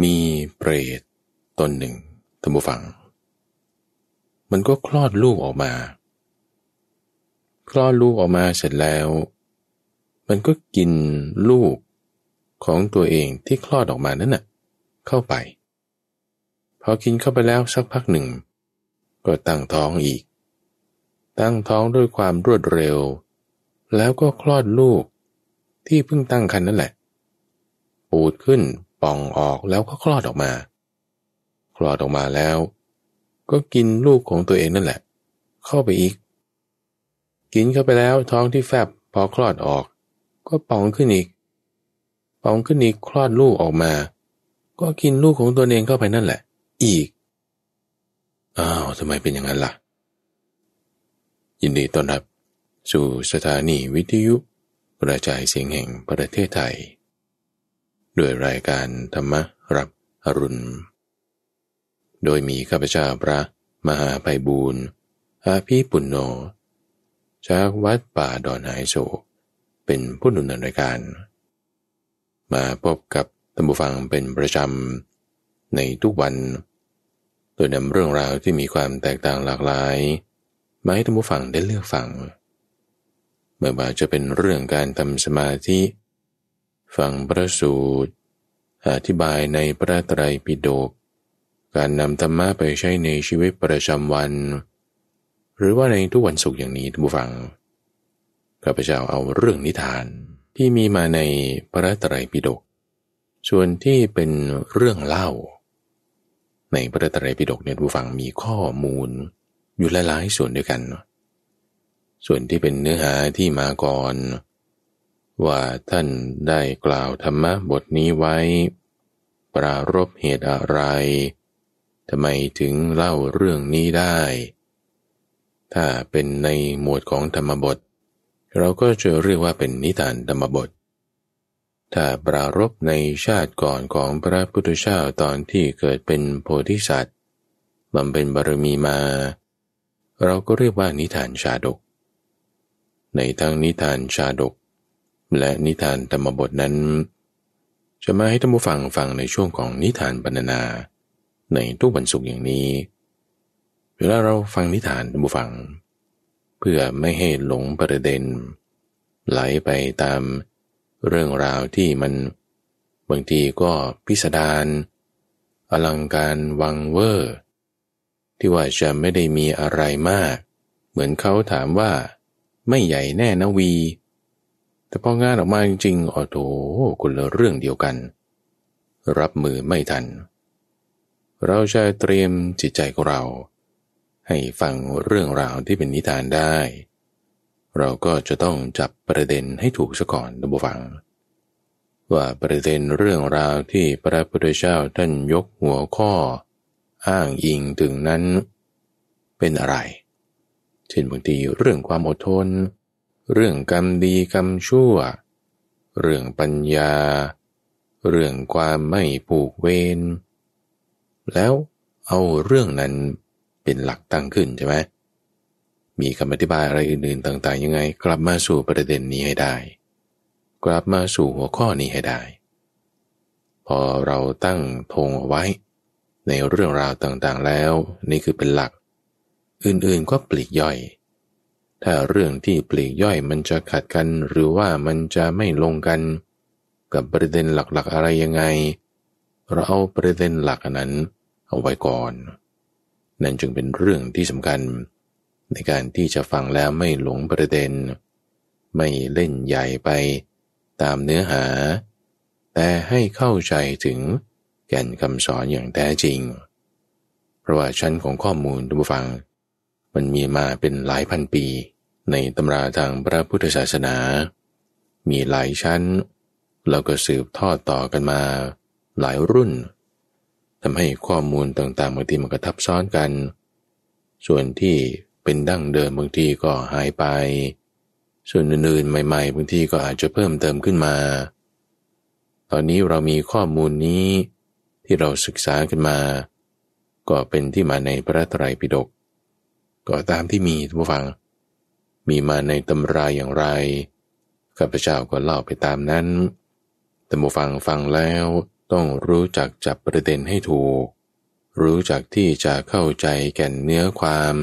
มีเปรตตนหนึ่งท่านผู้ฟัง มันก็คลอดลูกออกมา คลอดลูกออกมาเสร็จแล้ว มันก็กินลูกของตัวเองที่คลอดออกมานั้นน่ะเข้าไป พอกินเข้าไปแล้วสักพักหนึ่งก็ตั้งท้องอีก ตั้งท้องด้วยความรวดเร็ว แล้วก็คลอดลูกที่เพิ่งตั้งครรภ์นนั่นแหละปูดขึ้นป่องออกแล้วก็คลอดออกมา คลอดออกมาแล้วก็กินลูกของตัวเองนั่นแหละ เข้าไปอีก กินเข้าไปแล้วท้องที่แฟบพอคลอดออก ก็ป่องขึ้นอีกป่องขึ้นอีกคลอดลูกออกมา ก็กินลูกของตัวเองเข้าไปนั่นแหละ อีก อ้าวทำไมเป็นอย่างนั้นล่ะ ยินดีต้อนรับ สู่สถานีวิทยุกระจายเสียงแห่งประเทศไทยด้วยรายการธรรมรับอรุณ โดยมีข้าพเจ้าพระมหาไพบูรณ์อาภีปุณโญจากวัดป่าดอนหายโศเป็นผู้ดำเนินรายการ มาพบกับท่านผู้ฟังเป็นประจำในทุกวัน โดยนำเรื่องราวที่มีความแตกต่างหลากหลาย มาให้ท่านผู้ฟังได้เลือกฟังเมื่อบ่าจะเป็นเรื่องการทำสมาธิฟังพระสูตรอธิบายในพระไตรปิฎกการนำธรรมะไปใช้ในชีวิตประจำวัน หรือว่าในทุกวันศุกร์อย่างนี้ท่านผู้ฟังข้าพเจ้าเอาเรื่องนิทานที่มีมาในพระไตรปิฎกส่วนที่เป็นเรื่องเล่า ในพระไตรปิฎกเนี่ยผู้ฟังมีข้อมูลอยู่หลายๆส่วนด้วยกันส่วนที่เป็นเนื้อหาที่มาก่อนว่าท่านได้กล่าวธรรมะบทนี้ไว้ ปรารบเหตุอะไรทำไมถึงเล่าเรื่องนี้ได้ ถ้าเป็นในหมวดของธรรมบท เราก็จะเรียกว่าเป็นนิทานธรรมบท ถ้าปรารบในชาติก่อนของพระพุทธเจ้าตอนที่เกิดเป็นโพธิสัตว์บำเพ็ญบารมีมา เราก็เรียกว่านิทานชาดก ในทางนิทานชาดกและนิทานธรรมบทนั้น จะมาให้ท่านผู้ฟังฟังในช่วงของนิทานบรรณาในทุกวันศุกร์อย่างนี้ เวลาเราฟังนิทานท่านผู้ฟัง เพื่อไม่ให้หลงประเด็น ไหลไปตามเรื่องราวที่มัน บางทีก็พิสดารอลังการวังเวอร์ ที่ว่าจะไม่ได้มีอะไรมาก เหมือนเขาถามว่า ไม่ใหญ่แน่นะวีแต่พองานออกมาจริงๆโอ้โหคนละเรื่องเดียวกัน รับมือไม่ทัน เราจะเตรียมจิตใจของเรา ให้ฟังเรื่องราวที่เป็นนิทานได้ เราก็จะต้องจับประเด็นให้ถูกซะก่อนดับฟัง ว่าประเด็นเรื่องราวที่พระพุทธเจ้าท่านยกหัวข้อ อ้างอิงถึงนั้น เป็นอะไร เช่นบางทีเรื่องความอดทนเเรื่องกรรมดีกรรมชั่ว เรื่องปัญญา เรื่องความไม่ผูกเวรแล้วเอาเรื่องนั้นเป็นหลักตั้งขึ้นใช่ไหมมีคำอธิบายอะไรอื่นๆต่างๆ ยังไง กลับมาสู่ประเด็นนี้ให้ได้ กลับมาสู่หัวข้อนี้ให้ได้ พอเราตั้งธงเอาไว้ ในเรื่องราวต่างๆแล้ว นี่คือเป็นหลัก อื่นๆก็ปลีกย่อยถ้าเรื่องที่ปลีกย่อยมันจะขัดกันหรือว่ามันจะไม่ลงกัน กับประเด็นหลักๆอะไรยังไง เราเอาประเด็นหลักนั้นเอาไว้ก่อน นั่นจึงเป็นเรื่องที่สำคัญ ในการที่จะฟังแล้วไม่หลงประเด็น ไม่เล่นใหญ่ไปตามเนื้อหา แต่ให้เข้าใจถึงแก่นคำสอนอย่างแท้จริง เพราะว่าชั้นของข้อมูลทุกฟัง มันมีมาเป็นหลายพันปีในตำราทางพระพุทธศาสนา มีหลายชั้นแล้วก็สืบทอดต่อกันมา หลายรุ่น ทำให้ข้อมูลต่างๆบางทีมันกระทับซ้อนกัน ส่วนที่เป็นดั้งเดิมบางทีก็หายไป ส่วนอื่นๆใหม่ๆบางทีก็อาจจะเพิ่มเติมขึ้นมา ตอนนี้เรามีข้อมูลนี้ที่เราศึกษากันมา ก็เป็นที่มาในพระไตรปิฎกก็ตามที่มีทุกฝังมีมาในตำรายอย่างไร ข้าพเจ้าก็เล่าไปตามนั้น แต่ผูฟังฟังแล้วต้องรู้จักจับประเด็นให้ถูก รู้จักที่จะเข้าใจแก่นเนื้อความ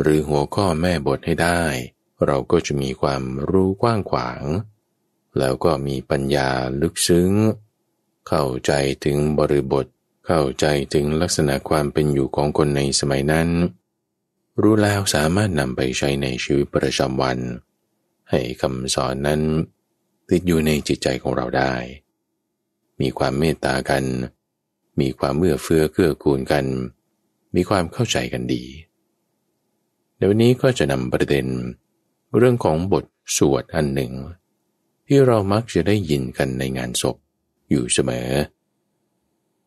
หรือหัวข้อแม่บทให้ได้ เราก็จะมีความรู้กว้างขวาง แล้วก็มีปัญญาลึกซึ้ง เข้าใจถึงบริบท เข้าใจถึงลักษณะความเป็นอยู่ของคนในสมัยนั้นรู้แล้วสามารถนำไปใช้ในชีวิตประจำวัน ให้คำสอนนั้น ติดอยู่ในจิตใจของเราได้ มีความเมตตากัน มีความเมื่อเฟื้อเกื้อกูลกัน มีความเข้าใจกันดี เดี๋ยวนี้ก็จะนำประเด็นเรื่องของบทสวดอันหนึ่ง ที่เรามักจะได้ยินกันในงานศพ อยู่เสมอ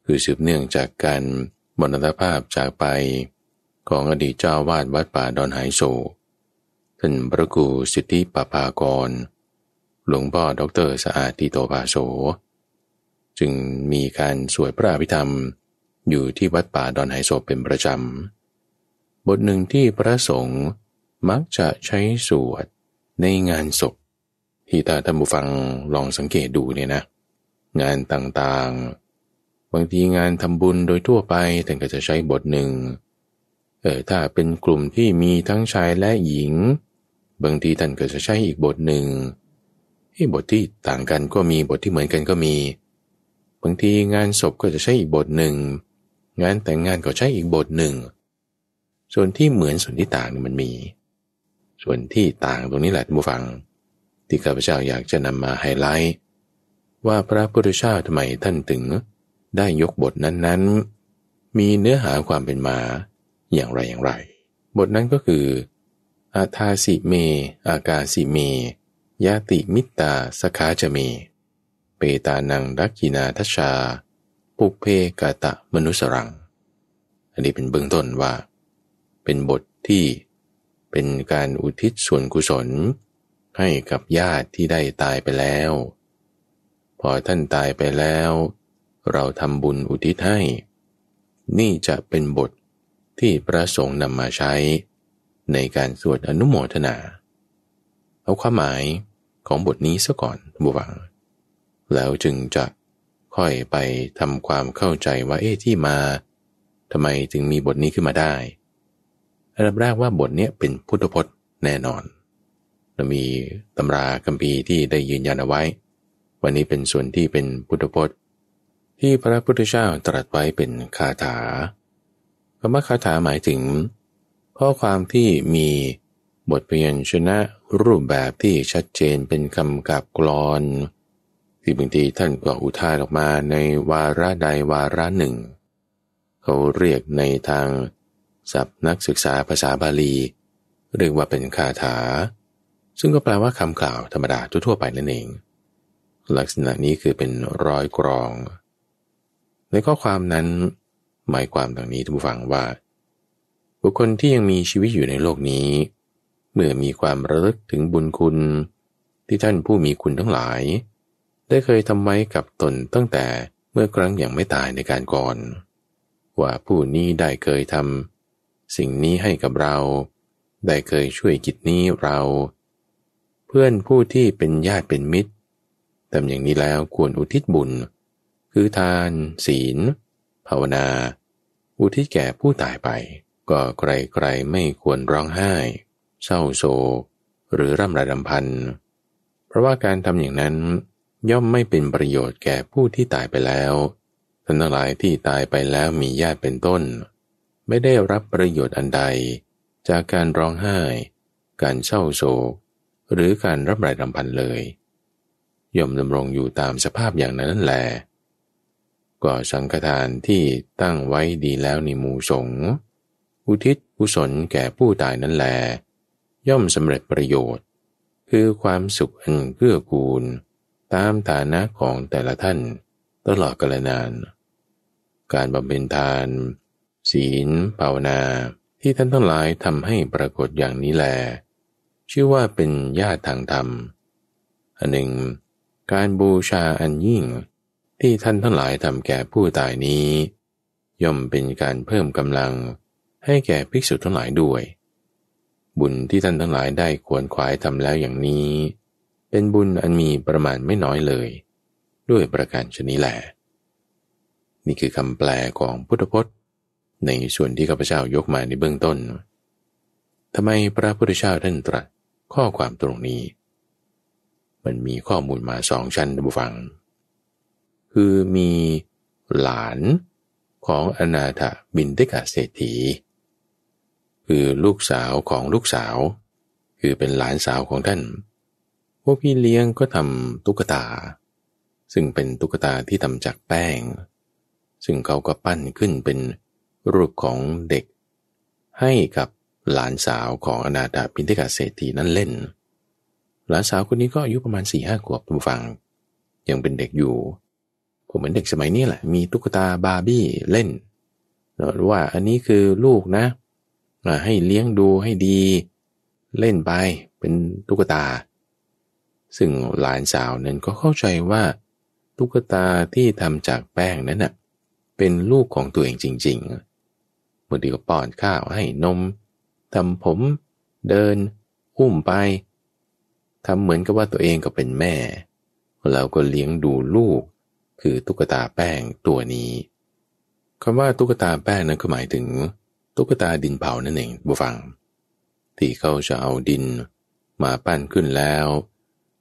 คือสืบเนื่องจากการมรณภาพจากไปของอดีตเจ้าวาดวัดป่าดอนหายโศท่านพระครูสิทธิปปากร หลวงพ่อดรสะอาดติโตภาโส จึงมีการสวดพระอภิธรรมอยู่ที่วัดป่าดอนหายโศเป็นประจำ บทหนึ่งที่พระสงฆ์มักจะใช้สวดในงานศพ ที่ตาท่านผู้ฟังลองสังเกตดูเนี่ยนะ งานต่างๆ บางทีงานทำบุญโดยทั่วไป ท่านก็จะใช้บทหนึ่งเออถ้าเป็นกลุ่มที่มีทั้งชายและหญิง บางที ท่านก็จะใช้อีกบทหนึ่งที่บทที่ต่างกันก็มีบทที่เหมือนกันก็มี บางทีงานศพก็จะใช้อีกบทหนึ่ง งานแต่งงานก็ใช้อีกบทหนึ่ง ส่วนที่เหมือนส่วนที่ต่างมันมี ส่วนที่ต่างตรงนี้แหละท่านผู้ฟังที่ข้าพเจ้าอยากจะนำมาไฮไลท์ว่าพระพุทธเจ้าทำไมท่านถึง ได้ยกบทนั้นๆ มีเนื้อหาความเป็นมาอย่างไรอย่างไร บทนั้นก็คือ อาทาสิเม อากาสิเมยาติมิตาสคาจเมเปตานังรักกินาทชา ปุเพกาตะมนุสรัง อันนี้เป็นเบื้องต้นว่า เป็นบทที่เป็นการอุทิศส่วนกุศล ให้กับญาติที่ได้ตายไปแล้ว พอท่านตายไปแล้ว เราทำบุญอุทิศให้ นี่จะเป็นบทที่พระสงฆ์นำมาใช้ในการสวดอนุโมทนา เอาความหมายของบทนี้ซะก่อนบุวังแล้วจึงจะค่อยไปทำความเข้าใจว่าเอ๊ะที่มาทำไมถึงมีบทนี้ขึ้นมาได้อันดับแรกว่าบทนี้เป็นพุทธพจน์แน่นอนเรามีตำราคัมภีร์ที่ได้ยืนยันเอาไว้วันนี้เป็นส่วนที่เป็นพุทธพจน์ ที่พระพุทธเจ้าตรัสไว้เป็นคาถาคำว่าคาถาหมายถึงข้อความที่มีบทเพียนชนะรูปแบบที่ชัดเจนเป็นคำกับกรอน ที่บางทีท่านก็อุทานออกมาในวาระใดวาระหนึ่ง เขาเรียกในทาง ศัพท์นักศึกษาภาษาบาลี เรียกว่าเป็นคาถา ซึ่งก็แปลว่าคำกล่าวธรรมดาทั่วไปนั่นเอง ลักษณะนี้คือเป็นรอยกรอง ในข้อความนั้นหมายความดังนี้ท่านผู้ฟังว่า บุคคลที่ยังมีชีวิตอยู่ในโลกนี้ เมื่อมีความระลึกถึงบุญคุณ ที่ท่านผู้มีคุณทั้งหลาย ได้เคยทำไว้กับตนตั้งแต่เมื่อครั้งยังไม่ตายในการก่อนว่าผู้นี้ได้เคยทำสิ่งนี้ให้กับเรา ได้เคยช่วยกิจนี้เรา เพื่อนผู้ที่เป็นญาติเป็นมิตรทำอย่างนี้แล้วควรอุทิศบุญ คือทาน ศีลภาวนา อุทิศแก่ผู้ตายไป ก็ใครๆไม่ควรร้องไห้ เศร้าโศกหรือร่ำไรรำพันเพราะว่าการทำอย่างนั้น ย่อมไม่เป็นประโยชน์แก่ผู้ที่ตายไปแล้วทนั้งหลายที่ตายไปแล้วมีญาติเป็นต้น ไม่ได้รับประโยชน์อันใด จากการร้องไห้ การเศร้าโศกหรือการรับไรรำพันเลย ย่อมดำรงอยู่ตามสภาพอย่างนั้นแหละก็สังฆทานที่ตั้งไว้ดีแล้วในหมู่สงฆ์อุทิศกุศลแก่ผู้ตายนั้นแล ย่อมสำเร็จประโยชน์ คือความสุขอันเกื้อกูล ตามฐานะของแต่ละท่าน ตลอดกาลนาน การบำเพ็ญทาน ศีลภาวนาที่ท่านทั้งหลายทำให้ปรากฏอย่างนี้แล ชื่อว่าเป็นญาติทางธรรม อันหนึ่ง การบูชาอันยิ่งที่ท่านทั้งหลายทำแก่ผู้ตายนี้ย่อมเป็นการเพิ่มกำลังให้แก่ภิกษุทั้งหลายด้วย บุญที่ท่านทั้งหลายได้ควรขวายทำแล้วอย่างนี้ เป็นบุญอันมีประมาณไม่น้อยเลย ด้วยประการชนิดแหละนี่คือคำแปลของพุทธพจน์ ในส่วนที่ข้าพเจ้ายกมาในเบื้องต้นทำไมพระพุทธเจ้าท่านตรัสข้อความตรงนี้ มันมีข้อมูลมาสองชั้นนะบุฟังคือมีหลานของอนาถบินทิกาเศรษฐี คือลูกสาวของลูกสาว คือเป็นหลานสาวของท่าน พวกพี่เลี้ยงก็ทำตุ๊กตา ซึ่งเป็นตุ๊กตาที่ทำจากแป้ง ซึ่งเขาก็ปั้นขึ้นเป็นรูปของเด็ก ให้กับหลานสาวของอนาถบินทิกาเศรษฐีนั้นเล่น หลานสาวคนนี้ก็อายุประมาณ4ี่ห้าขวบทุกฟังยังเป็นเด็กอยู่เผมเหมือนเด็กสมัยนี้แหละมีตุ๊กตาบาร์บี้เล่นหรือว่าอันนี้คือลูกนะให้เลี้ยงดูให้ดี เล่นไปเป็นตุ๊กตา ซึ่งหลานสาวนั้นก็เข้าใจว่าตุ๊กตาที่ทำจากแป้งนั้นนะ่ะเป็นลูกของตัวเองจริงๆบางทีก็ป้อนข้าวให้นมทำผม เดินอุ้มไปทำเหมือนกับว่าตัวเองก็เป็นแม่ เราก็เลี้ยงดูลูกคือตุ๊กตาแป้งตัวนี้คำว่าตุ๊กตาแป้งนั้นก็หมายถึง ตุ๊กตาดินเผานั่นเองบูฟัง ที่เขาจะเอาดิน มาปั้นขึ้นแล้ว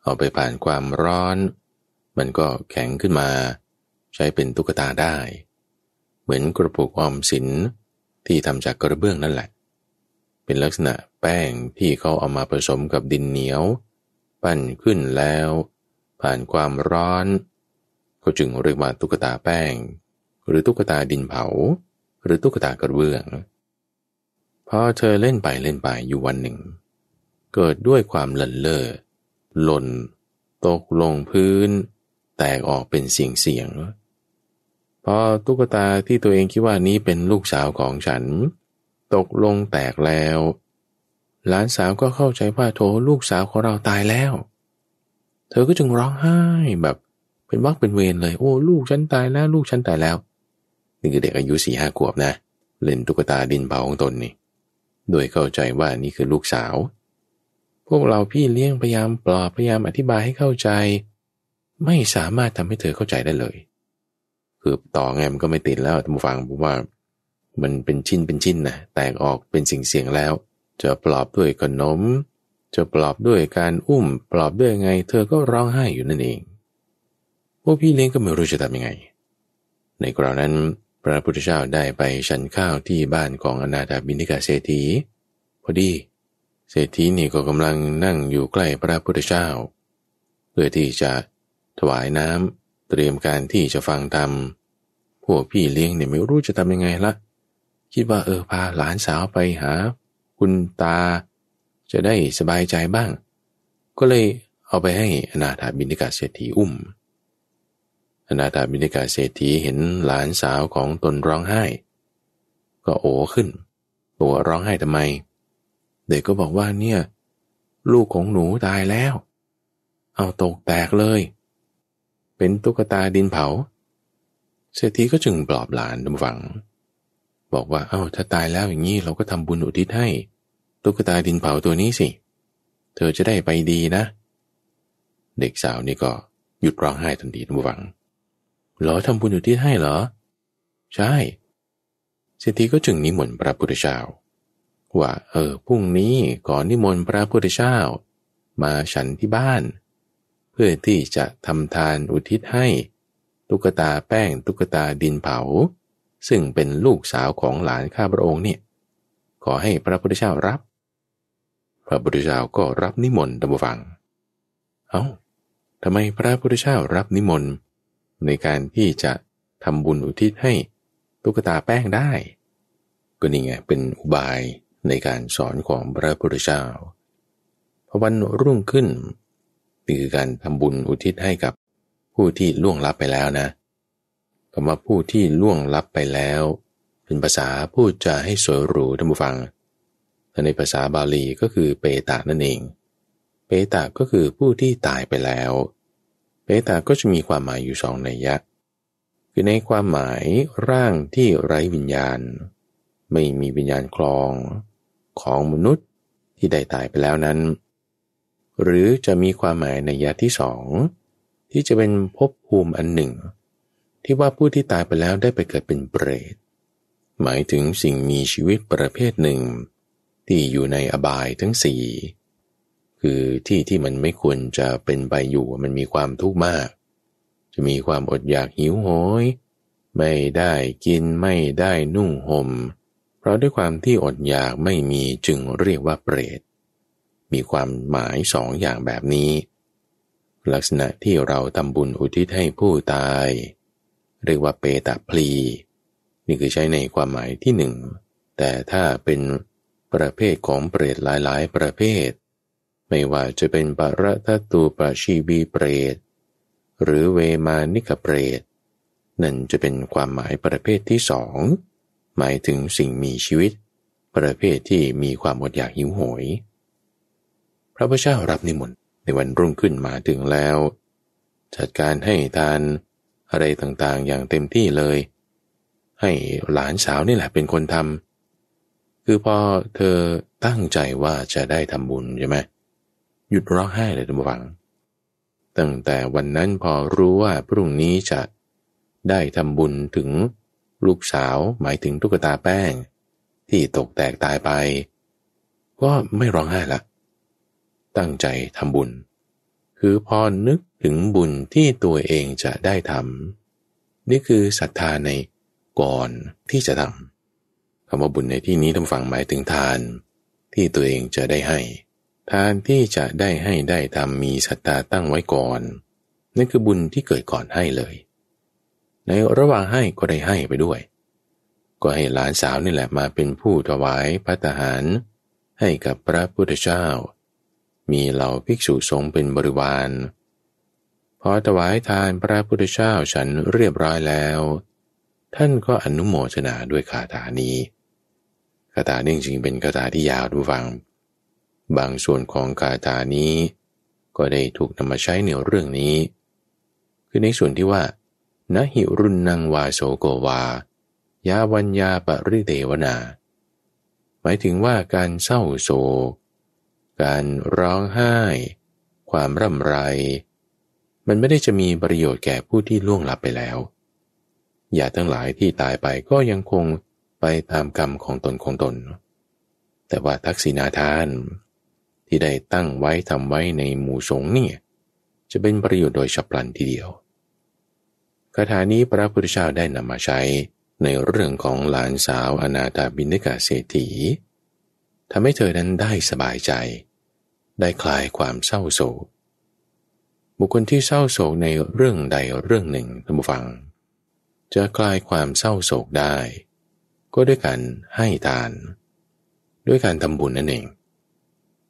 เอาไปผ่านความร้อน มันก็แข็งขึ้นมา ใช้เป็นตุ๊กตาได้ เหมือนกระปุกออมสินที่ทำจากกระเบื้องนั่นแหละ เป็นลักษณะแป้งที่เขาเอามาผสมกับดินเหนียว ปั้นขึ้นแล้ว ผ่านความร้อนก็จึงเรียกว่าตุ๊กตาแป้ง หรือตุ๊กตาดินเผา หรือตุ๊กตากระเบื้องพอเธอเล่นไปเล่นไปอยู่วันหนึ่ง เกิดด้วยความหล่นเล่อหล่น ตกลงพื้น แตกออกเป็นเสียงเสียง พอตุ๊กตาที่ตัวเองคิดว่านี้เป็นลูกสาวของฉัน ตกลงแตกแล้วหลานสาวก็เข้าใจ ว่าโถลูกสาวของเราตายแล้ว เธอก็จึงร้องไห้แบบเป็นวักเป็นเวรเลยโอ้ลูกฉันตายแล้วลูกฉันตายแล้วนี่คือเด็กอายุสี่ห้าขวบนะเล่นตุ๊กตาดินเผาของตนนี่โดยเข้าใจว่านี่คือลูกสาว พวกเราพี่เลี้ยงพยายามปลอบพยายามอธิบายให้เข้าใจ ไม่สามารถทำให้เธอเข้าใจได้เลย คือต่อไงมันก็ไม่ติดแล้วท่านผู้ฟังผมว่ามันเป็นชิ้นเป็นชิ้นนะแตกออกเป็นสิ่งเสียงแล้ว จะปลอบด้วยขนมจะปลอบด้วยการอุ้ม ปลอบด้วยไงเธอก็ร้องไห้อยู่นั่นเองพวกพี่เลี้ยงก็ไม่รู้จะทำยังไง ในคราวนั้นพระพุทธเจ้าได้ไปฉันข้าวที่บ้านของอนาถาบินิกาเศรษฐีพอดี เศรษฐีนี่ก็กำลังนั่งอยู่ใกล้พระพุทธเจ้า เพื่อที่จะถวายน้ำเตรียมการที่จะฟังธรรมพวกพี่เลี้ยงเนี่ยไม่รู้จะทำยังไงละคิดว่าเออพาหลานสาวไปหา คุณตาจะได้สบายใจบ้าง ก็เลยเอาไปให้อนาถาบินิกาเศรษฐีอุ้มอนาถาบินิกาเศรษฐีเห็นหลานสาวของตนร้องไห้ ก็โอขึ้น ตัวร้องไห้ทำไม เด็กก็บอกว่าเนี่ย ลูกของหนูตายแล้ว เอาตกแตกเลย เป็นตุ๊กตาดินเผา เศรษฐีก็จึงปลอบหลานดำฝัง บอกว่าเอา้าถ้าตายแล้วอย่างนี้เราก็ทำบุญอุทิศให้ ตุ๊กตาดินเผาตัวนี้สิ เธอจะได้ไปดีนะ เด็กสาวนี่ก็หยุดร้องไห้ทันทีดำฝังหรอทำบุญอุทิศให้เหรอ ใช่เศรษฐีก็จึงนิมนต์พระพุทธเจ้าว่าเออพรุ่งนี้ก่อนนิมนต์พระพุทธเจ้ามาฉันที่บ้าน เพื่อที่จะทำทานอุทิศให้ ตุ๊กตาแป้งตุ๊กตาดินเผา ซึ่งเป็นลูกสาวของหลานข้าพระองค์เนี่ย ขอให้พระพุทธเจ้ารับ พระพุทธเจ้าก็รับนิมนต์ดับฟังเอา้าทำไมพระพุทธเจ้ารับนิมนต์ในการที่จะทำบุญอุทิศให้ตุ๊กตาแป้งได้ก็นี่ไงเป็นอุบายในการสอนของพระพุทธเจ้าพอวันรุ่งขึ้นนี่คือการทำบุญอุทิศให้กับผู้ที่ล่วงลับไปแล้วนะคำว่าผู้ที่ล่วงลับไปแล้วเป็นภาษาพูดจะให้สวยหรูท่านผู้ฟังแต่ในภาษาบาลีก็คือเปตะนั่นเอง เปตะก็คือผู้ที่ตายไปแล้วเปตาก็จะมีความหมายอยู่สองในัยยะคือในความหมายร่างที่ไร้วิญญาณ ไม่มีวิญญาณคลองของมนุษย์ที่ได้ตายไปแล้วนั้น หรือจะมีความหมายในยะที่สองที่จะเป็นภพภูมิอันหนึ่ง ที่ว่าผู้ที่ตายไปแล้วได้ไปเกิดเป็นเปรตหมายถึงสิ่งมีชีวิตประเภทหนึ่ง ที่อยู่ในอบายทั้งสี่คือที่ที่มันไม่ควรจะเป็นไปอยู่ มันมีความทุกข์มาก จะมีความอดอยากหิวโหยไม่ได้กิน ไม่ได้นุ่งหม่ม เพราะด้วยความที่อดอยากไม่มีจึงเรียกว่าเปรต มีความหมายสองอย่างแบบนี้ ลักษณะที่เราทำบุญอุทิศให้ผู้ตายเรียกว่าเปตะพลี นี่คือใช้ในความหมายที่หนึ่ง แต่ถ้าเป็นประเภทของเปรตหลายๆ ประเภทไม่ว่าจะเป็นปรทัตูปชีวีเปรต หรือเวมานิกเปรตนั่นจะเป็นความหมายประเภทที่สอง หมายถึงสิ่งมีชีวิตประเภทที่มีความอดอยากหิวโหย พระพุทธเจ้ารับนิมนต์ในวันรุ่งขึ้นมาถึงแล้ว จัดการให้ทานอะไรต่างๆอย่างเต็มที่เลย ให้หลานสาวนี่แหละเป็นคนทำคือพอเธอตั้งใจว่าจะได้ทำบุญใช่ไหมเหยุดร้องไห้เลยทุกฝัง ตั้งแต่วันนั้นพอรู้ว่าพรุ่งนี้จะได้ทำบุญถึง ลูกสาวหมายถึงตุ๊กตาแป้ง ที่ตกแตกตายไป ก็ไม่ร้องไห้ละตั้งใจทำบุญ คือพอนึกถึงบุญที่ตัวเองจะได้ทำนี่คือศรัทธาในก่อนที่จะทำคำว่าบุญในที่นี้ทำฝังหมายถึงทาน ที่ตัวเองจะได้ให้ทานที่จะได้ให้ได้ทำมีสัตตาตั้งไว้ก่อนนั่นคือบุญที่เกิดก่อนให้เลย ในระหว่างให้ก็ได้ให้ไปด้วย ก็ให้หลานสาวนี่แหละมาเป็นผู้ถวายพระทหารให้กับพระพุทธเจ้า มีเหล่าภิกษุสงฆ์เป็นบริวารพอถวายทานพระพุทธเจ้าฉันเรียบร้อยแล้ว ท่านก็อนุโมทนาด้วยคาถานี้คาถานี่จริงเป็นคาถาที่ยาวดูฟังบางส่วนของคาถานี้ ก็ได้ถูกนำมาใช้ในเรื่องนี้ คือในส่วนที่ว่านะหิรุนนังวาโสโกวา ยาวัญญาปริเตวนา หมายถึงว่าการเศร้าโศกการร้องไห้ ความร่ำไร มันไม่ได้จะมีประโยชน์แก่ผู้ที่ล่วงลับไปแล้ว อย่าทั้งหลายที่ตายไปก็ยังคงไปตามกรรมของตนของตน แต่ว่าทักษิณาทานที่ได้ตั้งไว้ทำไว้ในหมู่สงฆ์เนี่ยจะเป็นประโยชน์โดยฉับพลันทีเดียวคาถานี้พระพุทธเจ้าได้นำมาใช้ในเรื่องของหลานสาวอนาถาบินิกาเศรษฐีทำให้เธอนั้นได้สบายใจ ได้คลายความเศร้าโศก บุคคลที่เศร้าโศกในเรื่องใดเรื่องหนึ่งท่านผู้ฟัง จะคลายความเศร้าโศกได้ ก็ด้วยการให้ทาน ด้วยการทำบุญนั่นเอง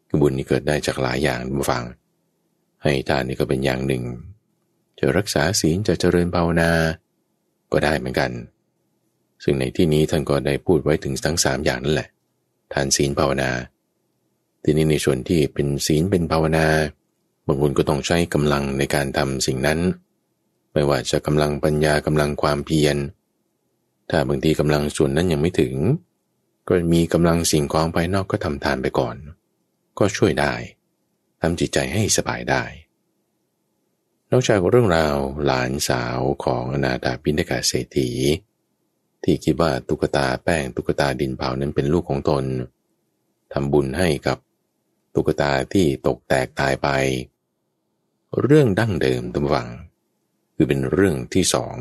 คือบุญนี่เกิดได้จากหลายอย่างมาฟัง ให้ทานนี่ก็เป็นอย่างหนึ่งจะรักษาศีลจะเจริญภาวนา ก็ได้เหมือนกัน ซึ่งในที่นี้ท่านก็ได้พูดไว้ถึงทั้งสามอย่างนั่นแหละทานศีลภาวนา ทีนี้ในส่วนที่เป็นศีลเป็นภาวนาบางคนก็ต้องใช้กำลังในการทำสิ่งนั้น ไม่ว่าจะกำลังปัญญากำลังความเพียรถ้าบางทีกำลังส่วนนั้นยังไม่ถึง ก็มีกำลังสิ่งของภายนอกก็ทำทานไปก่อนก็ช่วยได้ทำจิตใจให้สบายได้ นอกจากเรื่องราวหลานสาวของอนาถาปินกาเศรษฐีที่คิดว่าตุ๊กตาแป้งตุ๊กตาดินเผานั้นเป็นลูกของตนทำบุญให้กับตุ๊กตาที่ตกแตกตายไป เรื่องดั้งเดิมตำวัง คือเป็นเรื่องที่สอง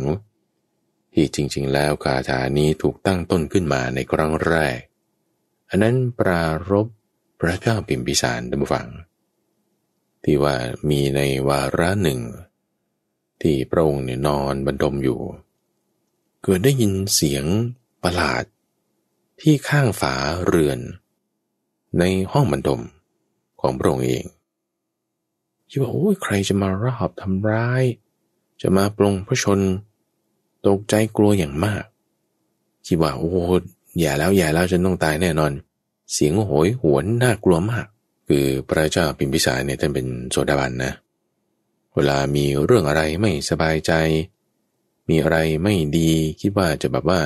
ที่จริงๆ แล้วคาถานี้ถูกตั้งต้นขึ้นมาในครั้งแรก อันนั้นปรารบพระเจ้าพิมพิสารดัมฟัง ที่ว่ามีในวาระหนึ่ง ที่พระองค์เนี่ยนอนบรรดมอยู่ เกิดได้ยินเสียงประหลาด ที่ข้างฝาเรือนในห้องบรรดมของพระองค์เองคิดว่าโอ้ยใครจะมารอบทำร้าย จะมาปลงพระชน ตกใจกลัวอย่างมากคิดว่าโอ้ยอย่าแล้วอย่าแล้ว ฉันต้องตายแน่นอนเสียงโหยหวนน่ากลัวมากคือพระเจ้าพิมพิสารเนี่ยท่านเป็นโสดาบันนะ เวลามีเรื่องอะไรไม่สบายใจ มีอะไรไม่ดีคิดว่าจะแบบว่า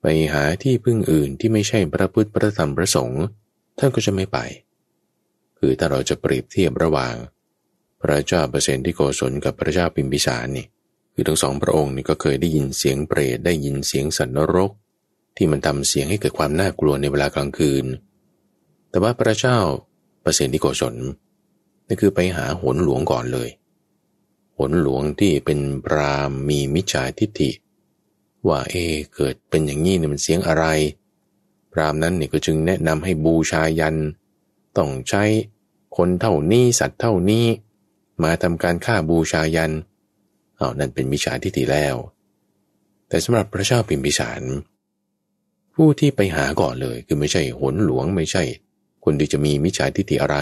ไปหาที่พึ่งอื่นที่ไม่ใช่พระพุทธพระธรรมพระสงฆ์ท่านก็จะไม่ไป คือถ้าเราจะเปรียบเทียบระหว่าง พระเจ้าเปอร์เซนที่โกศลกับพระเจ้าพิมพิสารนี่ คือทั้งสองพระองค์นี่ก็เคยได้ยินเสียงเปรตได้ยินเสียงสันนรกที่มันทำเสียงให้เกิดความน่ากลัวในเวลากลางคืน แต่ว่าพระเจ้าประสิทธิโกศลนี่คือไปหาหนหลวงก่อนเลยหนหลวงที่เป็นพรามมีมิจฉาทิฏฐิว่าเอเกิดเป็นอย่างนี้เนี่ยมันเสียงอะไร พรามนั้นเนี่ยก็จึงแนะนำให้บูชายัน ต้องใช้คนเท่านี้สัตว์เท่านี้ มาทำการฆ่าบูชายันเอานั่นเป็นมิจฉาทิฏฐิแล้ว แต่สำหรับพระเจ้าพิมพิสารเผู้ที่ไปหาก่อนเลยคือไม่ใช่หนหลวงไม่ใช่คนที่จะมีมิจฉาทิฏฐิอะไร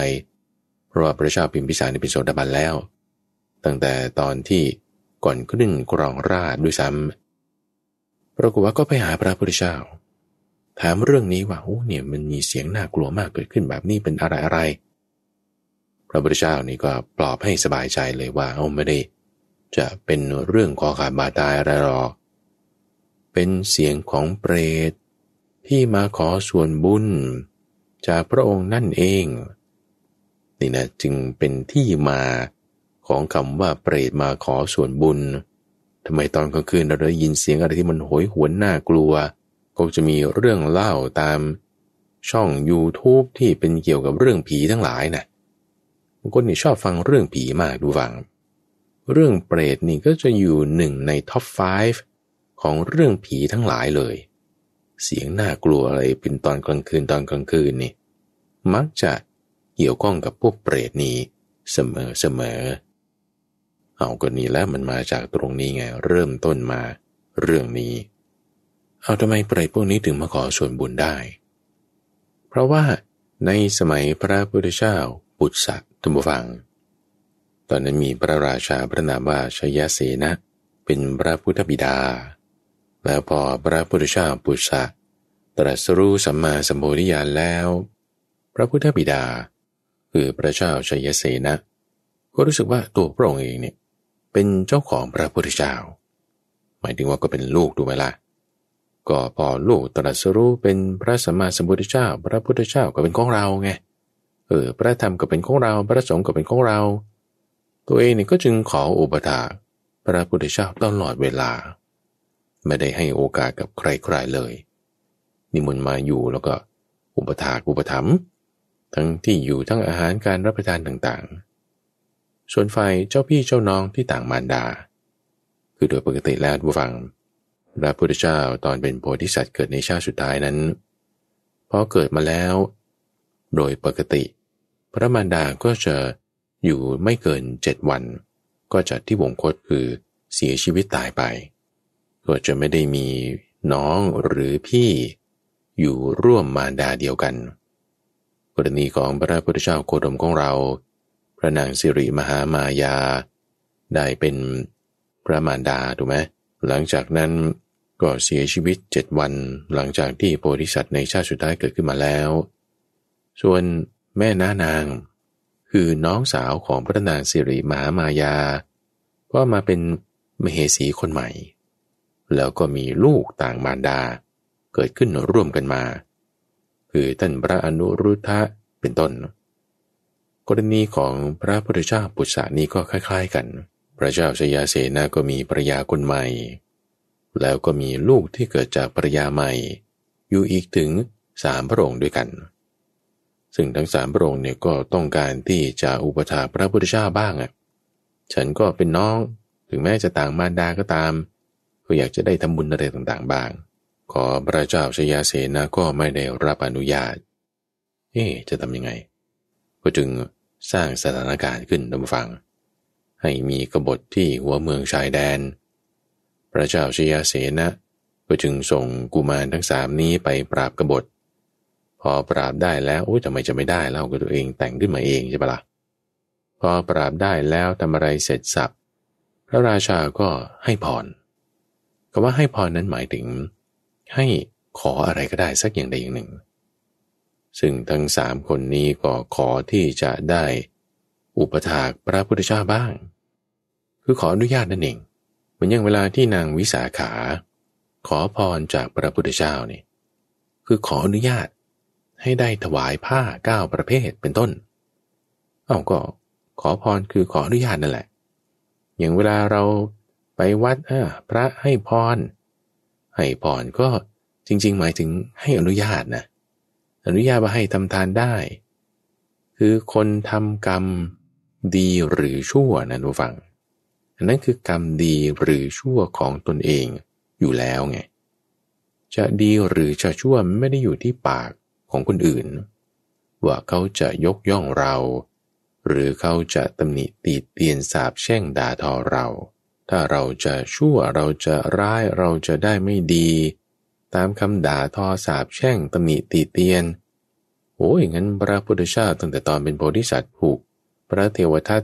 เพราะว่าพระเจ้าพิมพิสารเป็นโสดาบันแล้ว ตั้งแต่ตอนที่ก่อนขึ้นกรองราชด้วยซ้ำ ปรากฏว่าก็ไปหาพระพุทธเจ้าถามเรื่องนี้ว่าโอ้เนี่ยมันมีเสียงน่ากลัวมากเกิดขึ้นแบบนี้เป็นอะไรอะไรพระพุทธเจ้านี่ก็ปลอบให้สบายใจเลยว่าเอาไม่ได้ จะเป็นเรื่องคอขาดบาดตายอะไรหรอกเป็นเสียงของเปรตที่มาขอส่วนบุญ จากพระองค์นั่นเอง นี่นะจึงเป็นที่มาของคำว่าเปรตมาขอส่วนบุญทำไมตอนกลางคืนเราได้ยินเสียงอะไรที่มันโหยหวนน่ากลัวก็จะมีเรื่องเล่าตามช่อง YouTube ที่เป็นเกี่ยวกับเรื่องผีทั้งหลายนะบางคนนี่ชอบฟังเรื่องผีมากดูฟัง เรื่องเปรตนี่ก็จะอยู่หนึ่งในท็อป 5 ของเรื่องผีทั้งหลายเลยเสียงน่ากลัวอะไรเป็นตอนกลางคืนตอนกลางคืนนี่ มักจะเกี่ยวข้องกับพวกเปรตนี้เสมอเสมอ เอาก็นีแล้วมันมาจากตรงนี้ไงเริ่มต้นมาเรื่องนี้ เอาทำไมเปรตพวกนี้ถึงมาขอส่วนบุญได้ เพราะว่าในสมัยพระพุทธเจ้าบุตรสัตว์ทุบฟัง ตอนนั้นมีพระราชาพระนามว่าชยเสนะเป็นพระพุทธบิดาแล้วพอพระพุทธเจ้าปุษะตรัสรู้สัมมาสัมปวธิญาณแล้ว พระพุทธบิดาคือพระเจ้าชัยเสนะ ก็รู้สึกว่าตัวพระองค์เองเนี่ยเป็นเจ้าของพระพุทธเจ้าหมายถึงว่าก็เป็นลูกดูไหมล่ะก็พอลูกตรัสรู้เป็นพระสัมมาสัมพุทธเจ้าพระพุทธเจ้าก็เป็นของเราไงเออพระธรรมก็เป็นของเรา พระสงฆ์ก็เป็นของเรา ตัวเองเนี่ยก็จึงขออุปถาพระพุทธเจ้าตลอดเวลาไม่ได้ให้โอกาสกับใครๆ เลย นิมนต์มาอยู่แล้วก็อุปถากอุปถัมภ์ทั้งที่อยู่ทั้งอาหารการรับประทานต่างๆ ส่วนฝ่ายเจ้าพี่เจ้าน้องที่ต่างมารดา คือโดยปกติแล้วผู้ฟังพระพุทธเจ้าตอนเป็นโพธิสัตว์เกิดในชาติสุดท้ายนั้นพอเกิดมาแล้ว โดยปกติพระมารดาก็จะอยู่ไม่เกินเจ็ดวัน ก็จะที่วงคตคือเสียชีวิตตายไปก็จะไม่ได้มีน้องหรือพี่ อยู่ร่วมมารดาเดียวกัน กรณีของพระพุทธเจ้าโคดมของเรา พระนางสิริมหามายาได้เป็นพระมารดาถูกไหมหลังจากนั้น ก็ เสียชีวิตเจ็ดวัน หลังจากที่โพธิสัตว์ในชาติสุดท้ายเกิดขึ้นมาแล้ว ส่วนแม่น้านาง คือน้องสาวของพระนางสิริมหามายาก็มาเป็นมเหสีคนใหม่แล้วก็มีลูกต่างมารดา เกิดขึ้นร่วมกันมา คือท่านพระอนุรุทธะเป็นต้น กรณีของพระพุทธเจ้าปุษานี้ก็คล้ายๆกัน พระเจ้าชยาเสนาก็มีภรยาคนใหม่ แล้วก็มีลูกที่เกิดจากภรยาใหม่ อยู่อีกถึงสามพระองค์ด้วยกันซึ่งทั้งสามพระองค์เนี่ยก็ต้องการที่จะอุปถาพระพุทธเจ้าบ้างอะ่ะฉันก็เป็นน้องถึงแม้จะต่างมารดาก็ตามก็อยากจะได้ทำบุญอะไรต่างๆบ้าง ขอพระเจ้าชยาเสนาก็ไม่ได้รับอนุญาต เอ๊จะทำยังไง ก็จึงสร้างสถานการณ์ขึ้นดังฟัง ให้มีกบฏที่หัวเมืองชายแดน พระเจ้าชยาเสนะ ก็จึงส่งกุมารทั้งสามนี้ไปปราบกบฏ พอปราบได้แล้ว โอ้ยทำไมจะไม่ได้เล่ากับตัวเองแต่งขึ้นมาเองใช่ปะละ่ะ พอปราบได้แล้ว ทำอะไรเสร็จสับ พระราชา ก็ให้พรคำว่าให้พรนั้นหมายถึง ให้ขออะไรก็ได้สักอย่างใด อย่างหนึ่ง ซึ่งทั้งสามคนนี้ก็ขอที่จะได้อุปถากพระพุทธเจ้าบ้าง คือขออนุญาตนั่นเองเหมือนอย่างเวลาที่นางวิสาขา ขอพรจากพระพุทธเจ้านี่คือขออนุญาตให้ได้ถวายผ้าเก้าประเภทเป็นต้นเอาก็ขอพรคือขออนุญาตนั่นแหละอย่างเวลาเราไปวัดอ่าพระให้พรให้พรก็จริง ๆ หมายถึงให้อนุญาตนะอนุญาตว่าให้ทำทานได้ คือคนทำกรรมดีหรือชั่วนะทุกฝัง อันนั้นคือกรรมดีหรือชั่วของตนเองอยู่แล้วไง จะดีหรือจะชั่วไม่ได้อยู่ที่ปากของคนอื่น ว่าเขาจะยกย่องเรา หรือเขาจะตำหนิตีเตียนสาบแช่งด่าทอเราถ้าเราจะชั่วเราจะร้ายเราจะได้ไม่ดี ตามคำด่าทอสาบแช่งตำหนิตีเตียน โอ้ยงั้นพระพุทธเจ้าตั้งแต่ตอนเป็นโพธิสัตว์ถูก พระเทวทัต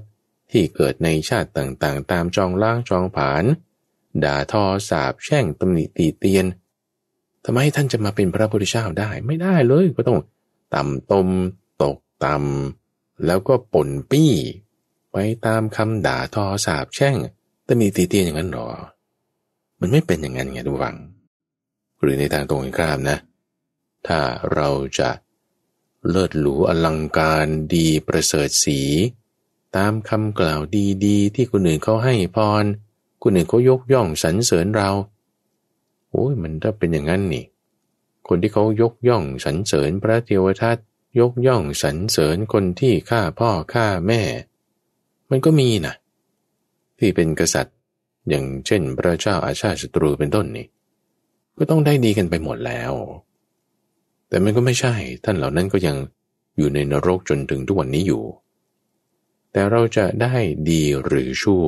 ที่เกิดในชาติต่างๆ ตามจองล่างจองผาน ด่าทอสาบแช่งตำหนิตีเตียนทำไมท่านจะมาเป็นพระพุทธเจ้าได้ไม่ได้เลยก็ต้องต่ำตม ตกต่ำแล้วก็ป่นปี้ไปตามคำด่าทอ สาบแช่งแต่มีตีเตียนอย่างนั้นหรอ มันไม่เป็นอย่างนั้นไงทุกัง หรือในทางตรงข้ามนะ ถ้าเราจะเลิศหรูอลังการดีประเสริฐสี ตามคำกล่าวดี ๆ ที่คนอื่นเขาให้พรคนอื่นเขายกย่องสรรเสริญเรา โอ้ยมันถ้าเป็นอย่างนั้นนี่ คนที่เขายกย่องสรรเสริญพระเทวทัตยกย่องสรรเสริญคนที่ฆ่าพ่อฆ่าแม่ มันก็มีนะ่ะที่เป็นกษัตริย์อย่างเช่น พระเจ้าอาชาติศัตรูเป็นต้นนี่ก็ต้องได้ดีกันไปหมดแล้ว แต่มันก็ไม่ใช่ท่านเหล่านั้นก็ยังอยู่ในนรกจนถึงทุกวันนี้อยู่ แต่เราจะได้ดีหรือชั่ว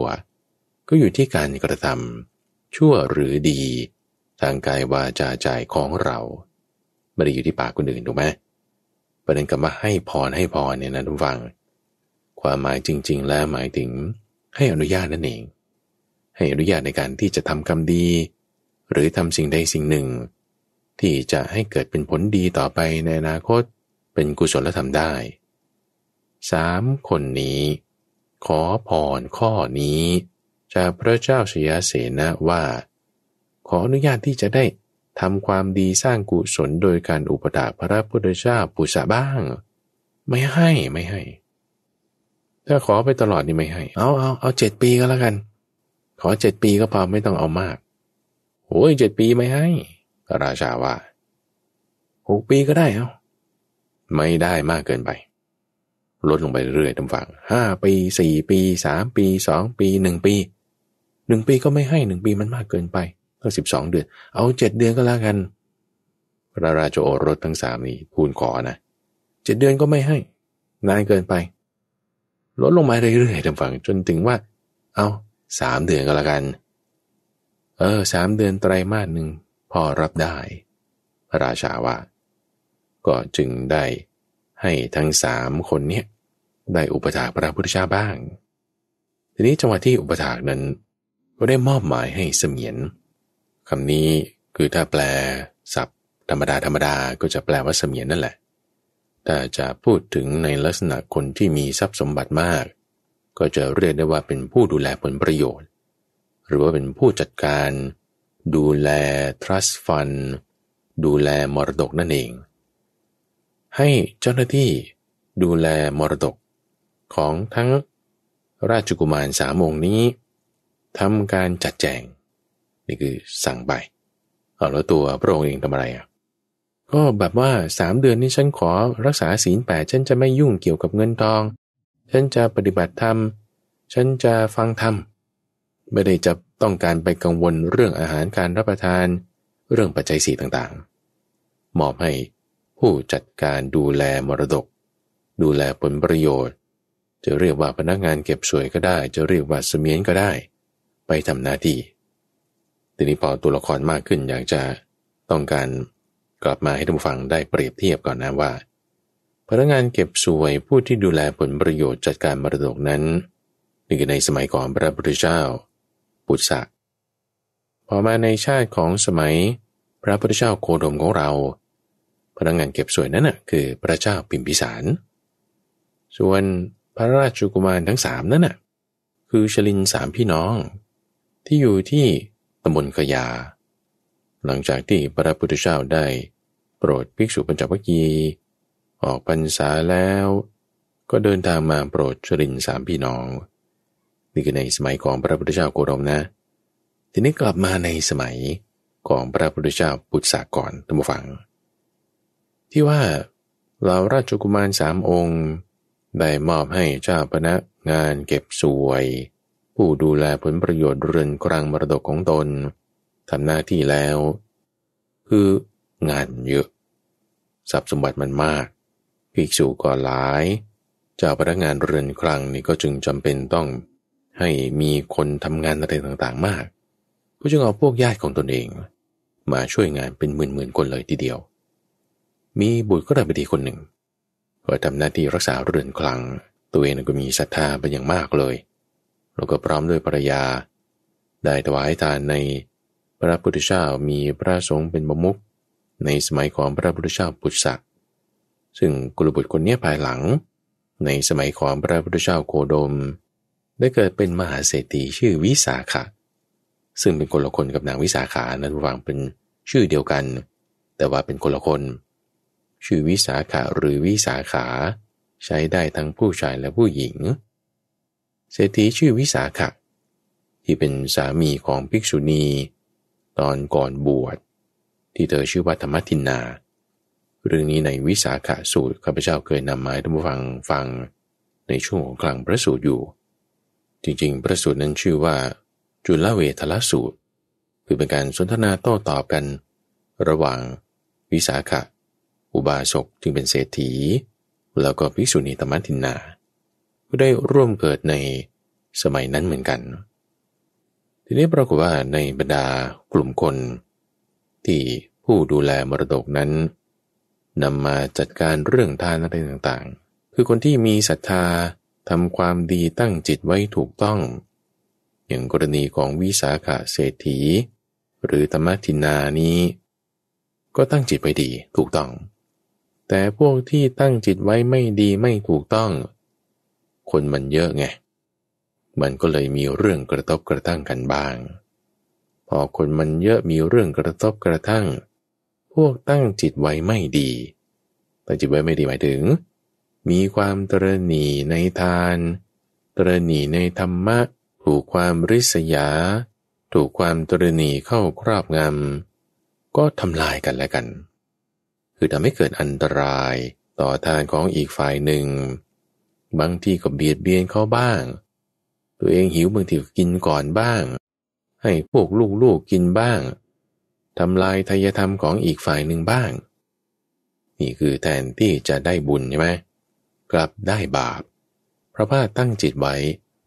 ก็อยู่ที่การกระทำชั่วหรือดี ทางกายวาจาใจของเราไม่ได้อยู่ที่ปากคนอื่นถูกไหมประเด็นกลับมาให้พรให้พรเนี่ยนะทุกฝัง ความหมายจริง ๆแล้วหมายถึงให้อนุญาตนั่นเอง ให้อนุญาตในการที่จะทำกรรมดี หรือทำสิ่งใดสิ่งหนึ่ง ที่จะให้เกิดเป็นผลดีต่อไปในอนาคตเป็นกุศลธรรมได้สามคนนี้ ขอพรข้อนี้จากพระเจ้าชยาเสนะว่า ขออนุญาตที่จะได้ทำความดีสร้างกุศลโดยการอุปถัมภ์พระพุทธเจ้าปุษะบ้าง ไม่ให้ไม่ให้ถ้าขอไปตลอดนี่ไม่ให้ เอาเอาเอาเจ็ดปีก็แล้วกัน ขอเจ็ดปีก็พอไม่ต้องเอามากโอ้ยเจ็ดปีไม่ให้ พระราชาว่าหกปีก็ได้เอา ไม่ได้มากเกินไป ลดลงไปเรื่อยๆตำฝั่งห้าปีสี่ปีสามปีสองปีหนึ่งปีหนึ่งปีก็ไม่ให้หนึ่งปีมันมากเกินไปก็สิบสองเดือน เอาเจ็ดเดือนก็แล้วกัน พระราชโอรสทั้งสามนี่พูนขอนะเจ็ดเดือนก็ไม่ให้นานเกินไปลดลงมาเรื่อยๆจำฝังจนถึงว่า เอาสามเดือนก็แล้วกัน เออสามเดือนไตรมาสหนึ่งพอรับได้ พระราชาว่า ก็จึงได้ให้ทั้งสามคนเนี้ยได้อุปถากพระพุทธเจ้าบ้าง ทีนี้จังหวะที่อุปถากนั้น ก็ได้มอบหมายให้เสมียน คำนี้คือถ้าแปล ศัพท์ธรรมดาธรรมดาก็จะแปลว่าเสมียนนั่นแหละแต่จะพูดถึงในลักษณะคนที่มีทรัพย์สมบัติมาก ก็จะเรียกได้ว่าเป็นผู้ดูแลผลประโยชน์ หรือว่าเป็นผู้จัดการดูแล trust fund ดูแลมรดกนั่นเอง ให้เจ้าหน้าที่ดูแลมรดกของทั้งราชกุมารสามองค์นี้ทำการจัดแจงนี่คือสั่งไปเอาแล้วตัวพระองค์เองทำอะไรอ่ะก็แบบว่าสามเดือนนี้ฉันขอรักษาศีลแปดฉันจะไม่ยุ่งเกี่ยวกับเงินทองฉันจะปฏิบัติธรรม ฉันจะฟังธรรมไม่ได้จะต้องการไปกังวลเรื่องอาหารการรับประทาน เรื่องปัจจัยสี่ต่างๆมอบให้ผู้จัดการดูแลมรดก ดูแลผลประโยชน์ จะเรียกว่าพนักงานเก็บสวยก็ได้ จะเรียกว่าเสมียนก็ได้ ไปทำหน้าที่ทีนี้พอตัวละครมากขึ้นอยากจะต้องการกลับมาให้ท่านั่ฟังได้เปรียบเทียบก่อนนะว่า พนักงานเก็บสวยผู้ที่ดูแลผลประโยชน์จัดการมรดกนั้นนี่คือในสมัยก่อนพระพุทธเจ้าปุษะพอมาในชาติของสมัยพระพุทธเจ้าโคดมของเรา พนักงานเก็บสวยนั้นนะ่ะคือพระเจ้าปิมพิสาร ส่วนพระราชกุมารทั้งสามนั้นนะ่ะคือชลินสามพี่น้อง ที่อยู่ที่ตำบลกยาหลังจากที่พระพุทธเจ้าได้โปรดภิกษุปัญจวัคคีออกพรรษาแล้วก็เดินทางมาโปรดชรินสามพี่น้องนี่คือในสมัยของพระพุทธเจ้าโกรมนะทีนี้กลับมาในสมัยของพระพุทธเจ้าปุตสาก่อนท่านผู้ฟัง ที่ว่าเหล่าราชกุมารสามองค์ ได้มอบให้เจ้าพนักงานเก็บสวย ผู้ดูแลผลประโยชน์เรือนกลางมรดกของตนทำหน้าที่แล้ว คืองานเยอะทรัพย์สมบัติมันมากภิกษุก็หลาย เจ้าพนักงานเรือนคลังนี่ก็จึงจำเป็นต้องให้มีคนทำงานอะไรต่างๆมากก็จึงเอาพวกญาติของตนเอง มาช่วยงานเป็นหมื่นๆคนเลยทีเดียว มีบุตรก็ได้ไปดีคนหนึ่ง ก็ทำหน้าที่รักษาเรือนคลัง ตัวเองก็มีศรัทธาเป็นอย่างมากเลยแล้วก็พร้อมด้วยภรรยา ได้ถวายทานในพระพุทธเจ้ามีพระสงฆ์เป็นบมุกในสมัยของพระพุทธเจ้าปุษสัก ซึ่งกุลบุตรคนนี้ภายหลัง ในสมัยของพระพุทธเจ้าโคดม ได้เกิดเป็นมหาเศรษฐีชื่อวิสาขะ ซึ่งเป็นคนละคนกับนางวิสาขานะทุวางเป็นชื่อเดียวกัน แต่ว่าเป็นคนละคน ชื่อวิสาขะหรือวิสาขา ใช้ได้ทั้งผู้ชายและผู้หญิง เศรษฐีชื่อวิสาขะที่เป็นสามีของภิกษุณีตอนก่อนบวชที่เธอชื่อว่าธรรมทินนาเรื่องนี้ในวิสาขาสูตรข้าพเจ้าเคยนำมาให้ท่านผู้ฟังฟังในช่วงของกลางพระสูตรอยู่ จริงๆพระสูตรนั้นชื่อว่าจุลเวทละสูตร คือเป็นการสนทนาโต้ตอบกัน ระหว่างวิสาขะ อุบาสกจึงเป็นเศรษฐี แล้วก็ภิกษุณีธรรมทินนาก็ได้ร่วมเกิดในสมัยนั้นเหมือนกันเทีนี้ปรากฏว่าในบรรดากลุ่มคนที่ผู้ดูแลมรดกนั้นนำมาจัดการเรื่องทานอะไรต่างๆ คือคนที่มีศรัทธาทำความดีตั้งจิตไว้ถูกต้อง อย่างกรณีของวิสาขาเศรษฐี หรือธรรมทินานี้ก็ตั้งจิตไปดีถูกต้อง แต่พวกที่ตั้งจิตไว้ไม่ดีไม่ถูกต้อง คนมันเยอะไงมันก็เลยมีเรื่องกระทบกระทั่งกันบ้าง พอคนมันเยอะมีเรื่องกระทบกระทั่ง พวกตั้งจิตไว้ไม่ดีตั้งจิตไว้ไม่ดีหมายถึง มีความตรณีในทาน ตรณีในธรรมะถูกความริษยา ถูกความตรณีเข้าครอบงำก็ทำลายกันและกันคือทำให้เกิดอันตรายต่อทานของอีกฝ่ายหนึ่ง บางที่ก็เบียดเบียนเขาบ้างตัวเองหิวบางทีกกินก่อนบ้าง ให้พวกลูกๆกกินบ้างทำลายทายธรรมของอีกฝ่ายหนึ่งบ้าง นี่คือแทนที่จะได้บุญใช่ไหมกลับได้บาปเพราะว่าตั้งจิตไว้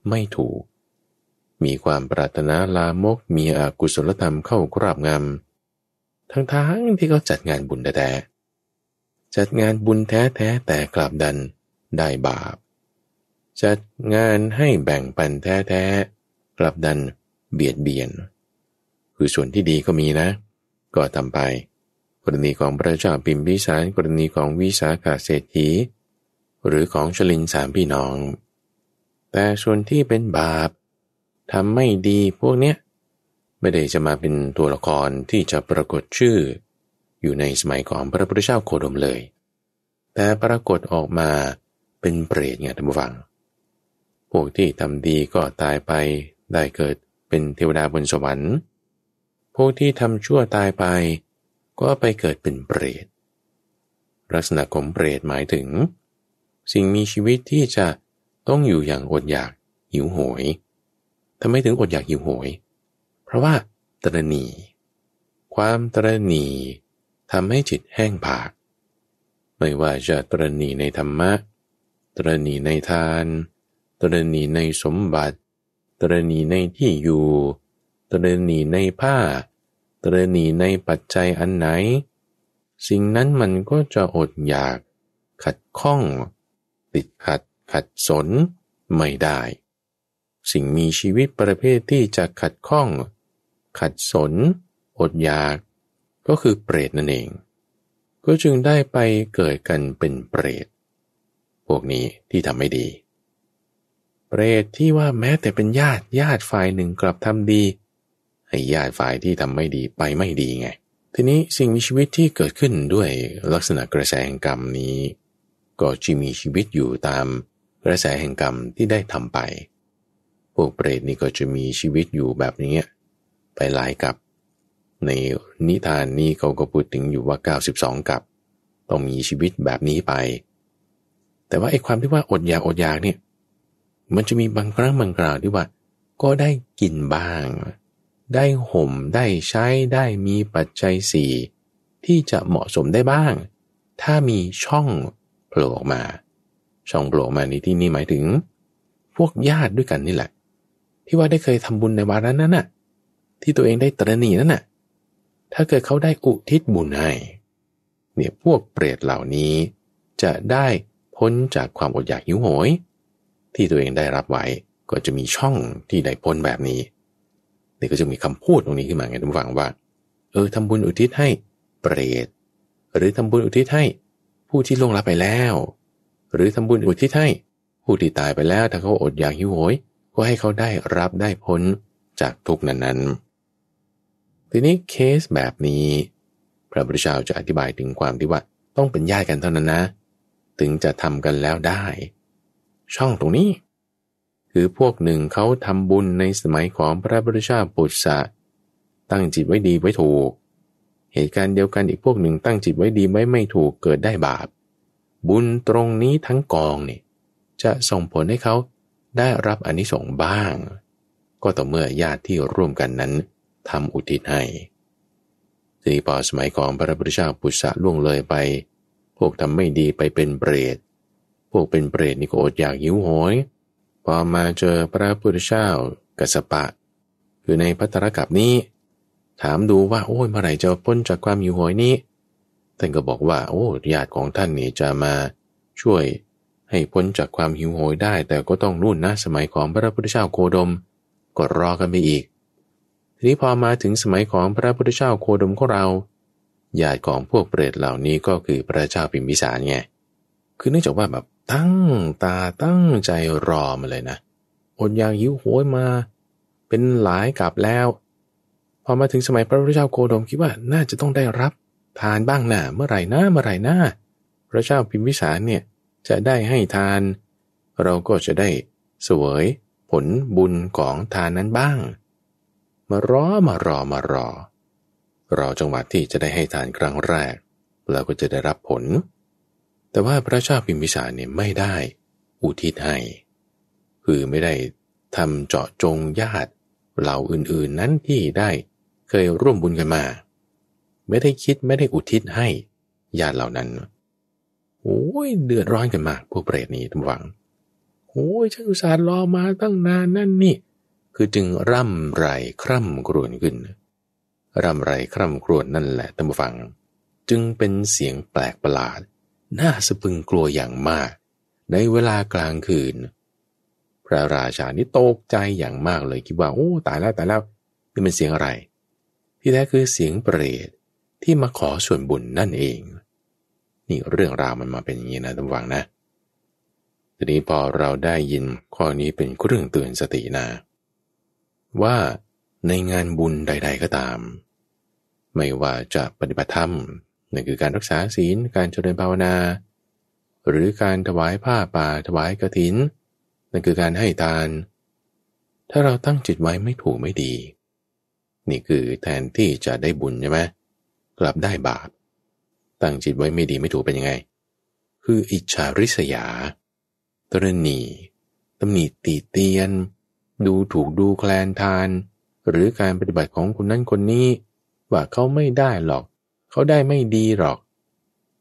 ไม่ถูก มีความปรารถนาลามกมีอกุศลธรรมเข้าครอบงำทั้งทั้งที่เขาจัดงานบุญแต่จัดงานบุญแท้แท้แต่กลับดันได้บาปจัดงานให้แบ่งปันแท้ๆ กลับดันเบียดเบียน คือส่วนที่ดีก็มีนะ ก็ทำไป กรณีของพระเจ้าปิมพิสาร กรณีของวิสาขาเศรษฐี หรือของชลินสามพี่น้อง แต่ส่วนที่เป็นบาป ทำไม่ดีพวกเนี้ย ไม่ได้จะมาเป็นตัวละครที่จะปรากฏชื่ออยู่ในสมัยของพระพุทธเจ้าโคดมเลย แต่ปรากฏออกมาเป็นเปรตไงท่านผู้ฟังพวกที่ทำดีก็ตายไปได้เกิดเป็นเทวดาบนสวรรค์พวกที่ทำชั่วตายไปก็ไปเกิดเป็นเปรตลักษณะของเปรต หมายถึง สิ่งมีชีวิตที่จะต้องอยู่อย่างอดอยากหิวโหยทำไมถึงอดอยากหิวโหย เพราะว่าตรณี ความตรณีทำให้จิตแห้งผาก ไม่ว่าจะตรณีในธรรมะตรณีในทานตรณีในสมบัติตรณีในที่อยู่ ตรณีในผ้า ตรณีในปัจจัยอันไหน สิ่งนั้นมันก็จะอดอยาก ขัดข้อง ติดขัด ขัดสน ไม่ได้ สิ่งมีชีวิตประเภทที่จะขัดข้อง ขัดสน อดอยาก ก็คือเปรตนั่นเอง ก็จึงได้ไปเกิดกันเป็นเปรต พวกนี้ที่ทำไม่ดีเปรตที่ว่าแม้แต่เป็นญาติญาติฝ่ายหนึ่งกลับทำดี ให้ญาติฝ่ายที่ทำไม่ดีไปไม่ดีไง ทีนี้สิ่งมีชีวิตที่เกิดขึ้นด้วยลักษณะกระแสแห่งกรรมนี้ ก็จะมีชีวิตอยู่ตาม กระแสแห่งกรรมที่ได้ทำไป พวกเปรตนี่ก็จะมีชีวิตอยู่แบบนี้ไปหลายกับ ในนิทานนี้เขาก็พูดถึงอยู่ว่า 92 กับต้องมีชีวิตแบบนี้ไป แต่ว่าไอ้ความที่ว่าอดอยากอดอยากเนี่ยมันจะมีบางครั้งบางคราวที่ว่า ก็ได้กินบ้าง ได้ห่มได้ใช้ได้มีปัจจัยสี่ที่จะเหมาะสมได้บ้าง ถ้ามีช่องโผล่ออกมา ช่องโผล่มาในที่นี้หมายถึง พวกญาติด้วยกันนี่แหละ ที่ว่าได้เคยทำบุญในวาระนั้นน่ะที่ตัวเองได้ตรณีนั่นน่ะถ้าเกิดเขาได้อุทิศบุญให้เนี่ยพวกเปรตเหล่านี้ จะได้พ้นจากความอดอยากหิวโหยที่ตัวเองได้รับไว้ก็จะมีช่องที่ได้พ้นแบบนี้นี่ก็จะมีคำพูดตรงนี้ขึ้นมาไงท่านฟังว่า เออทำบุญอุทิศให้เปรต หรือทำบุญอุทิศให้ ผู้ที่ล่วงลับไปแล้ว หรือทำบุญอุทิศให้ผู้ที่ตายไปแล้วถ้าเขาอดอยากหิวโหยก็ให้เขาได้รับได้พ้นจากทุกนั้นนั้นทีนี้เคสแบบนี้ พระพุทธเจ้าจะอธิบายถึงความที่ว่า ต้องเป็นญาติกันเท่านั้นนะถึงจะทำกันแล้วได้ช่องตรงนี้ คือพวกหนึ่งเขาทำบุญในสมัยของพระบุทธเาปุษสะตั้งจิตไว้ดีไว้ถูก เหตุการณ์เดียวกันอีกพวกหนึ่งตั้งจิตไว้ดีไว้ไม่ถูกเกิดได้บาป บุญตรงนี้ทั้งกองเนี่ยจะส่งผลให้เขาได้รับอนิสงส์บ้าง ก็ต่อเมื่อญาติที่ร่วมกันนั้นทำอุทิศให้ทีนี้พอสมัยของพระพุทธเจ้าปุษะล่วงเลยไป พวกทำไม่ดีไปเป็นเปรตพวกเป็นเปรตนี่ก็อดอยากหิวโหย พอมาเจอพระพุทธเจ้ากัสปะคือในพัตรกับนี้ ถามดูว่าโอ้ยเมื่อไหร่จะพ้นจากความหิวโหยนี้ ท่านก็บอกว่าโอ้ญาติของท่านนี่จะมาช่วยให้พ้นจากความหิวโหยได้ แต่ก็ต้องนู่นนะ สมัยของพระพุทธเจ้าโคดมก็รอกันไปอีก ทีนี้พอมาถึงสมัยของพระพุทธเจ้าโคดมของเราญาติของพวกเปรตเหล่านี้ก็คือพระเจ้าพิมพิสารไง คือเนื่องจากว่าแบบตั้งตาตั้งใจรอมาเลยนะอดอยากหิวโหยมา เป็นหลายกับแล้วพอมาถึงสมัยพระพุทธเจ้าโคดมคิดว่าน่าจะต้องได้รับทานบ้างนะเมื่อไหร่นะเมื่อไหร่นะพระเจ้าพิมพิสารเนี่ยจะได้ให้ทาน เราก็จะได้สวยผลบุญของทานนั้นบ้าง มารอมารอมารอรอจังหวะที่จะได้ให้ทานครั้งแรก เราก็จะได้รับผลแต่ว่าพระเจ้าพิมพิสารเนี่ยไม่ได้อุทิศให้ คือไม่ได้ทำเจาะจงญาติเหล่าอื่นๆนั้นที่ได้เคยร่วมบุญกันมา ไม่ได้คิดไม่ได้อุทิศให้ ญาติเหล่านั้นโอ้ยเดือดร้อนกันมากพวกเปรตนี้ทั้งหวังโอ้ยชานอุสาร์รอมาตั้งนานนั่นนี่ คือจึงร่ำไรคร่ำกรวนขึ้น ร่ำไรคร่ำกรวนนั่นแหละท่านผู้ฟัง จึงเป็นเสียงแปลกประหลาดน่าสะพึงกลัวอย่างมาก ในเวลากลางคืน พระราชานี่ตกใจอย่างมากเลยคิดว่าโอ้ตายแล้วตายแล้วนี่เป็นเสียงอะไรที่แท้คือเสียงเปรตที่มาขอส่วนบุญนั่นเอง นี่เรื่องราวมันมาเป็นอย่างนี้นะท่านฟังนะทีนี้พอเราได้ยินข้อนี้เป็นเรื่องเตือนสตินะว่าในงานบุญใด ๆ ก็ตาม ไม่ว่าจะปฏิบัติธรรมนั่นคือการรักษาศีลการเจริญภาวนา หรือการถวายผ้าป่าถวายกระถินนั่นคือการให้ทาน ถ้าเราตั้งจิตไว้ ไม่ถูกไม่ดี นี่คือแทนที่จะได้บุญใช่ไหมกลับได้บาปตั้งจิตไว้ไม่ดีไม่ถูกเป็นยังไง คืออิจฉาริษยาตรณีตำหนิตีเตียน ดูถูกดูแคลนทาน หรือการปฏิบัติของคนนั้นคนนี้ ว่าเขาไม่ได้หรอกเขาได้ไม่ดีหรอก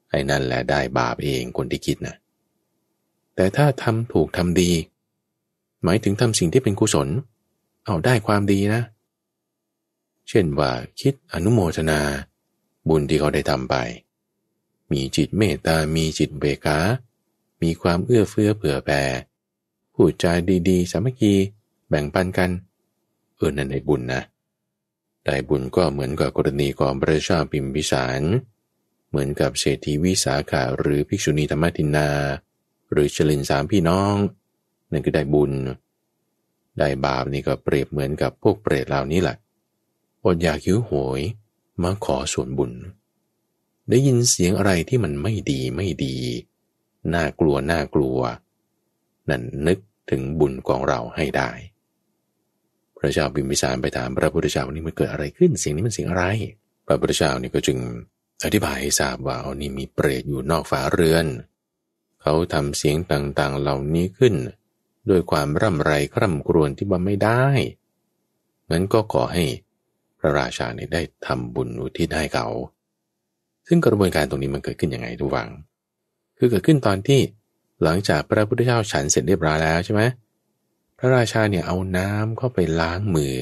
ไอ้นั่นแหละได้บาปเองคนที่คิดนะ แต่ถ้าทำถูกทำดี หมายถึงทำสิ่งที่เป็นกุศล เอาได้ความดีนะ เช่นว่าคิดอนุโมทนา บุญที่เขาได้ทำไป มีจิตเมตตา มีจิตเบกามีความเอื้อเฟื้อเผื่อแผ่พูดจาดีๆสามัคคีแบ่งปันกัน เออนั่นในบุญนะได้บุญก็เหมือนกับกรณีของพระเจ้าพิมพิสาร เหมือนกับเศรษฐีวิสาขาหรือภิกษุณีธรรมทินนา หรือเลินสามพี่น้องนั่นคือได้บุญได้บาปนี่ก็เปรียบเหมือนกับพวกเปรตเหล่านี้แหละอดอยากหิวโหยมาขอส่วนบุญ ได้ยินเสียงอะไรที่มันไม่ดีไม่ดี น่ากลัวน่ากลัว นั่นนึกถึงบุญของเราให้ได้พระเจ้าบิมพิสารไปถามพระพุทธเจ้านี่มันเกิดอะไรขึ้นเสียงนี้มันเสียงอะไรพระพุทธเจ้านี่ก็จึงอธิบายให้ทราบว่าเอานี่มีเปรตอยู่นอกฝาเรือนเขาทำเสียงต่าง ๆ เหล่านี้ขึ้นด้วยความร่ำไรคร่ำกรวนที่บำไม่ได้ มั้นก็ขอให้พระราชาเนี่ยได้ทำบุญอุทิศให้เขาซึ่งกระบวนการตรงนี้มันเกิดขึ้นยังไงทุกวัง คือเกิดขึ้นตอนที่หลังจากพระพุทธเจ้าฉันเสร็จเรียบร้อยแล้วใช่ไหมพระราชาเนี่ยเอาน้ำเข้าไปล้างมือ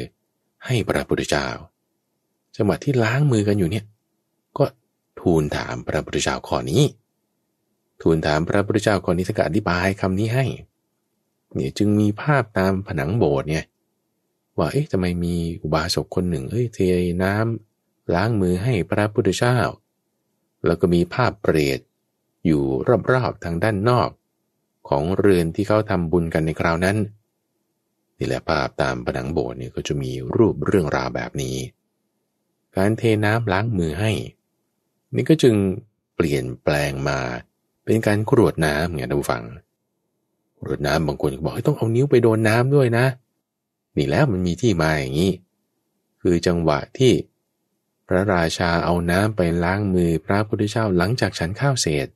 ให้พระพุทธเจ้าจังหวะที่ล้างมือกันอยู่เนี่ยก็ทูลถามพระพุทธเจ้าข้อนี้ ทูลถามพระพุทธเจ้าข้อนี้ส่านกอธิบายคำนี้ให้ เนี่ยจึงมีภาพตามผนังโบสถ์เนี่ยว่าเอ๊ะทำไมมีอุบาสกคนหนึ่งเอ้ยเทน้ำ ล้างมือให้พระพุทธเจ้า แล้วก็มีภาพเปรตอยู่รอบๆทางด้านนอกของเรือนที่เขาทำบุญกันในคราวนั้นนี่แหละภาพตามผนังโบสถ์เนี่ยก็จะมีรูปเรื่องราวแบบนี้ การเทน้ำล้างมือให้ นี่ก็จึงเปลี่ยนแปลงมาเป็นการกรวดน้ำไงท่านผู้ฟัง กรวดน้ำบางคนบอกให้ต้องเอานิ้วไปโดนน้ำด้วยนะ นี่แล้วมันมีที่มาอย่างนี้ คือจังหวะที่ พระราชาเอาน้ำไปล้างมือ พระพุทธเจ้าหลังจากฉันข้าวเสร็จ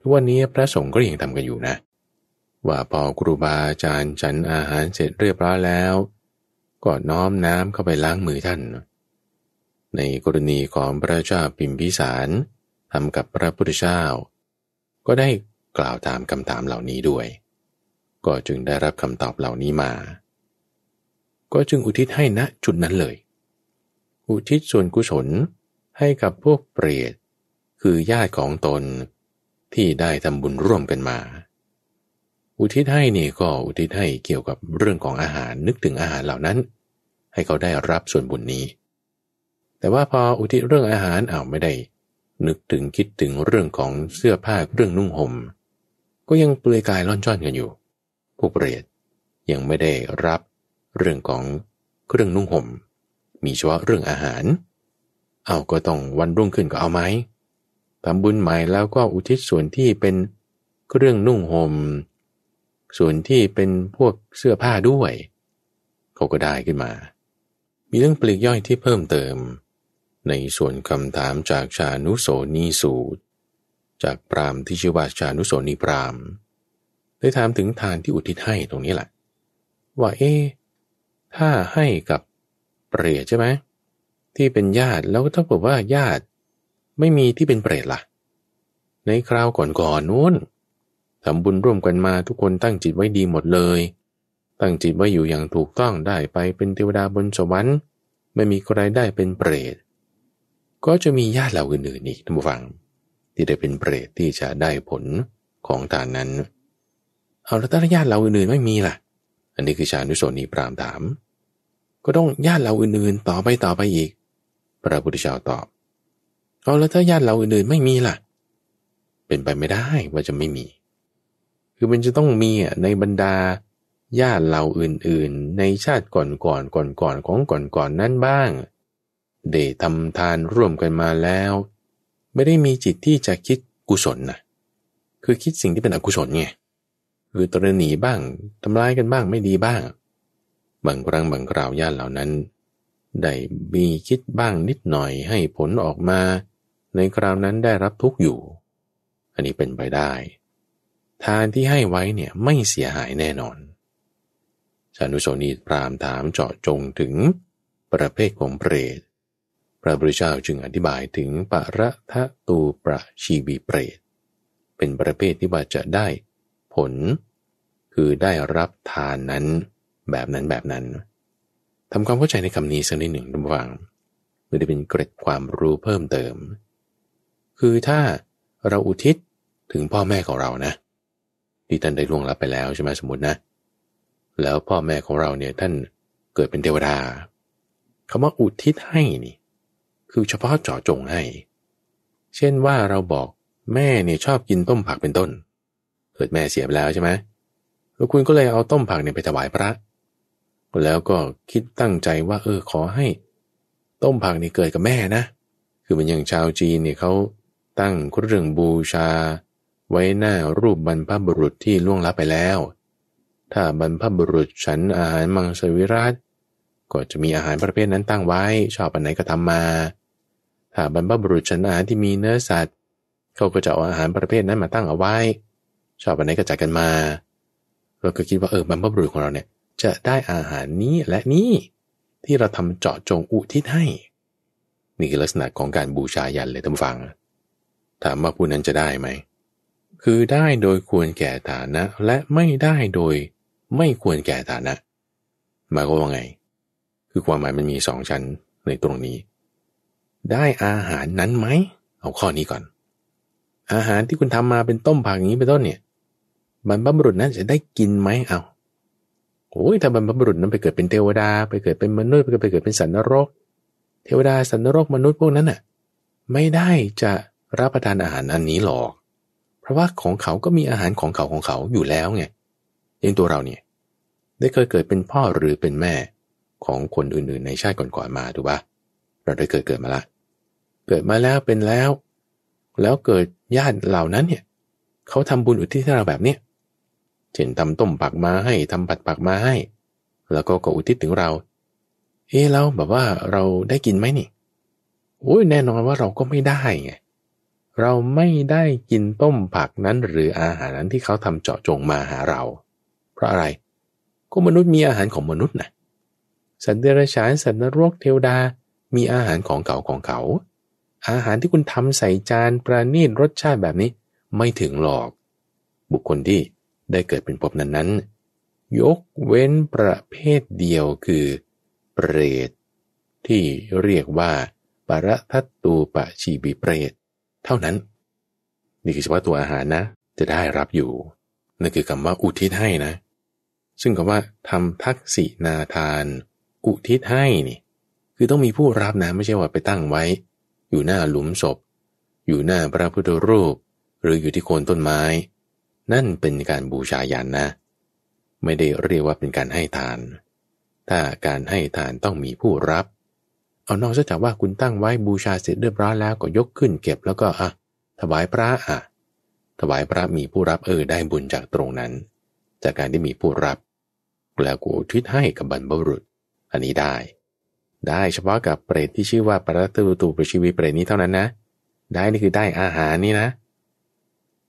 ทุกวันนี้พระสงฆ์ก็ยังทำกันอยู่นะว่าพอครูบาอาจารย์ฉันอาหารเสร็จเรียบร้อยแล้ว ก็น้อมน้ำเข้าไปล้างมือท่าน ในกรณีของพระเจ้าพิมพิสารทำกับพระพุทธเจ้า ก็ได้กล่าวตามคำถามเหล่านี้ด้วย ก็จึงได้รับคำตอบเหล่านี้มา ก็จึงอุทิศให้ณจุดนั้นเลย อุทิศส่วนกุศลให้กับพวกเปรตคือญาติของตนที่ได้ทำบุญร่วมกันมาอุทิศให้นี่ก็อุทิศให้เกี่ยวกับเรื่องของอาหารนึกถึงอาหารเหล่านั้น ให้เขาได้รับส่วนบุญนี้ แต่ว่าพออุทิศเรื่องอาหารเอาไม่ได้ นึกถึงคิดถึงเรื่องของเสื้อผ้าเรื่องนุ่งหม่มก็ยังเปลือยกายล่อนจ้อนกันอยู่พวกเปรตยังไม่ได้รับเรื่องของเครื่องนุ่งหม่มมีเฉพาะเรื่องอาหารเอาก็ต้องวันรุ่งขึ้นก็เอาไหมทำบุญใหม่แล้วก็อุทิศส่วนที่เป็นเครื่องนุ่งหม่มส่วนที่เป็นพวกเสื้อผ้าด้วยเขาก็ได้ขึ้นมา มีเรื่องปลีกย่อยที่เพิ่มเติม ในส่วนคำถามจากชานุโสนีสูตร จากปรามที่ชื่อว่าชานุโสนีปรามได้ถามถึงทานที่อุทิศให้ตรงนี้แหละว่าเอ๊ถ้าให้กับเปรตใช่ไหมที่เป็นญาติแล้วถ้าบอกว่าญาติ ไม่มีที่เป็นเปรตละ่ะในคราวก่อนๆนนู้นทำบุญร่วมกันมาทุกคนตั้งจิตไว้ดีหมดเลย ตั้งจิตไว้อยู่อย่างถูกต้องได้ไปเป็นเทวดาบนสวรรค์ ไม่มีใครได้เป็นเปรตก็จะมีญาติเหล่าอื่นๆ อีกท่านผู้ฟัง ที่ได้เป็นเปรตที่จะได้ผลของฐานนั้น เอาแล้วถ้าญาติเหล่าอื่นๆไม่มีล่ะ อันนี้คือชาญุโสนีปรามถาม ก็ต้องญาติเหล่าอื่นๆ ต่อไปต่อไปอีก พระพุทธเจ้าตอบเอาแล้วถ้าญาติเหล่าอื่นๆไม่มีล่ะ เป็นไปไม่ได้ว่าจะไม่มีคือมันจะต้องมีในบรรดา ญาติเหล่าอื่นๆ ในชาติก่อนๆก่อนๆของก่อนๆนนั้นบ้างได้ทำทานร่วมกันมาแล้ว ไม่ได้มีจิตที่จะคิดกุศลนะคือคิดสิ่งที่เป็นอกุศลไงคือตระหนีบ้างทำร้ายกันบ้างไม่ดีบ้างบางครั้งบางคราวญาติเหล่านั้นได้มีคิดบ้างนิดหน่อยให้ผลออกมา ในคราวนั้นได้รับทุกข์อยู่ อันนี้เป็นไปได้ทานที่ให้ไว้เนี่ยไม่เสียหายแน่นอนสานุโสนีพรามถามเจาะจงถึงประเภทของเปรต พระพุทธเจ้าจึงอธิบายถึงประทะตูประชีวีเปรต เป็นประเภทที่ว่าจะได้ผล คือได้รับทานนั้นแบบนั้นแบบนั้น ทำความเข้าใจในคำนี้สักนิดหนึ่งระหว่างเพื่อเป็นเกร็ดความรู้เพิ่มเติม คือถ้าเราอุทิศถึงพ่อแม่ของเรานะที่ท่านได้ล่วงลับไปแล้วใช่ไหมสมมตินะ แล้วพ่อแม่ของเราเนี่ยท่านเกิดเป็นเทวดาคำว่าอุทิศให้นี่ คือเฉพาะเจาะจงให้เช่นว่าเราบอกแม่เนี่ยชอบกินต้มผักเป็นต้น เกิดแม่เสียไปแล้วใช่ไหมแล้วคุณก็เลยเอาต้มผักเนี่ยไปถวายพระแล้วก็คิดตั้งใจว่าเออขอให้ ต้มผักนี่เกิดกับแม่นะคือมันอย่างชาวจีนเนี่ยเขาตั้งเรื่องบูชาไว้หน้ารูปบรรพบุรุษที่ล่วงลับไปแล้ว ถ้าบรรพบุรุษฉันอาหารมังสวิรัตก็จะมีอาหารประเภทนั้นตั้งไว้ ชอบอันไหนก็ทำมาถ้าบรรพบุรุษฉันอาหารที่มีเนื้อสัตว์เขาก็จะเอาอาหารประเภทนั้นมาตั้งเอาไว้ ชอบอันไหนก็จัดกันมาเราก็คิดว่าเออบรรพบุรุษของเราเนี่ยจะได้อาหารนี้และนี้ที่เราทำเจาะจงอุทิศให้นี่คือลักษณะของการบูชายันเลยท่านฟัง ถามว่าผู้นั้นจะได้ไหมคือได้โดยควรแก่ฐานะและไม่ได้โดยไม่ควรแก่ฐานะหมายความว่าไง คือความหมายมันมีสองชั้นในตรงนี้ ได้อาหารนั้นไหม เอาข้อนี้ก่อน อาหารที่คุณทำมาเป็นต้มผักอย่างนี้เป็นต้นเนี่ยบรรพบุรุษนั้นจะได้กินไหมเอาโอ้ยถ้าบรรพบุรุษนั้นไปเกิดเป็นเทวดาไปเกิดเป็นมนุษย์ไปเกิดไปเกิดเป็นสันนรก เทวดาสันนรกมนุษย์พวกนั้นน่ะไม่ได้จะรับประทานอาหารอันนี้หรอกเพราะว่าของเขาก็มีอาหารของเขาของเขาอยู่แล้วไงอย่งตัวเราเนี่ยได้เคยเกิดเป็นพ่อหรือเป็นแม่ของคนอื่นๆ ในชาติก่อนๆมาถูกปะเราได้เคยเกิดมาละ เกิดมาแล้วเป็นแล้ว แล้วเกิดญาติเหล่านั้นเนี่ยเขาทำบุญอุทิศให้เราแบบเนี้ยเช่นทำต้มปักมาให้ทำผัดปักมาให้ แล้วก็ก็อุทิศถึงเรา เอ๊แล้วแบบว่าเราได้กินไหมนี่โอ้ยแน่นอนว่าเราก็ไม่ได้ไงเราไม่ได้กินต้มผักนั้นหรืออาหารนั้นที่เขาทำเจาะจงมาหาเรา เพราะอะไร ก็มนุษย์มีอาหารของมนุษย์นะ สัตว์เดรัจฉานสัตว์นรกเทวดามีอาหารของเก่าของเขา อาหารที่คุณทำใส่จานประณีตรสชาติแบบนี้ไม่ถึงหรอก บุคคลที่ได้เกิดเป็นภพนั้นนั้น ยกเว้นประเภทเดียวคือ เปรต ที่เรียกว่าปรทัตตูปะชีบีเปรตเท่านั้นนี่คือเฉพาะตัวอาหารนะ จะได้รับอยู่ นั่นคือคำว่าอุทิศให้นะ ซึ่งคำว่าทำทักษิณาทาน อุทิศให้นี่ คือต้องมีผู้รับนะ ไม่ใช่ว่าไปตั้งไว้ อยู่หน้าหลุมศพ อยู่หน้าพระพุทธรูป หรืออยู่ที่โคนต้นไม้ นั่นเป็นการบูชายันนะ ไม่ได้เรียกว่าเป็นการให้ทาน ถ้าการให้ทานต้องมีผู้รับเอานอกจากว่าคุณตั้งไว้บูชาเสร็จเรียบร้อยแล้วก็ยกขึ้นเก็บแล้วก็อ่ะถวายพระอ่ะถวายพระมีผู้รับเออ ได้บุญจากตรงนั้น จากการที่มีผู้รับแล้วกูทิศให้กับบรรพบุรุษ อันนี้ได้ ได้เฉพาะกับเปรตที่ชื่อว่าปรัตตุตูปชีวิเปรตนี้เท่านั้นนะได้นี่คือได้อาหารนี่นะ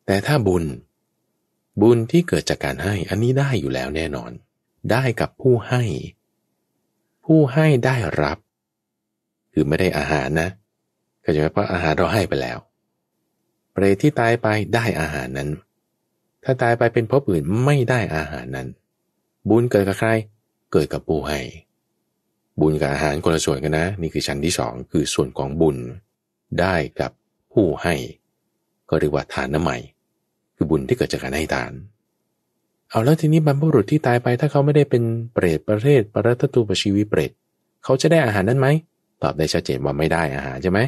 แต่ถ้าบุญ บุญที่เกิดจากการให้อันนี้ได้อยู่แล้วแน่นอน ได้กับผู้ให้ ผู้ให้ได้รับคือไม่ได้อาหารนะก็าจะหมเพราะอาหารเราให้ไปแล้ว เปรตที่ตายไปได้อาหารนั้น ถ้าตายไปเป็นพพอื่นไม่ได้อาหารนั้น บุญเกิดกับใคร เกิดกับผู้ให้ บุญกับอาหารคนละส่วนกันนะ นี่คือชั้นที่สองคือส่วนของบุญได้กับผู้ให้ ก็เรียกว่าฐานน้ำใหม่ คือบุญที่เกิดจากการให้ทาน เอาแล้วทีนี้บรรพบุรุษที่ตายไปถ้าเขาไม่ได้เป็นเปรตประเทศประรัตตูปชีวิเปรตเขาจะได้อาหารนั้นไหมตอบได้ชัดเจนว่าไม่ได้อาหารใช่ไหม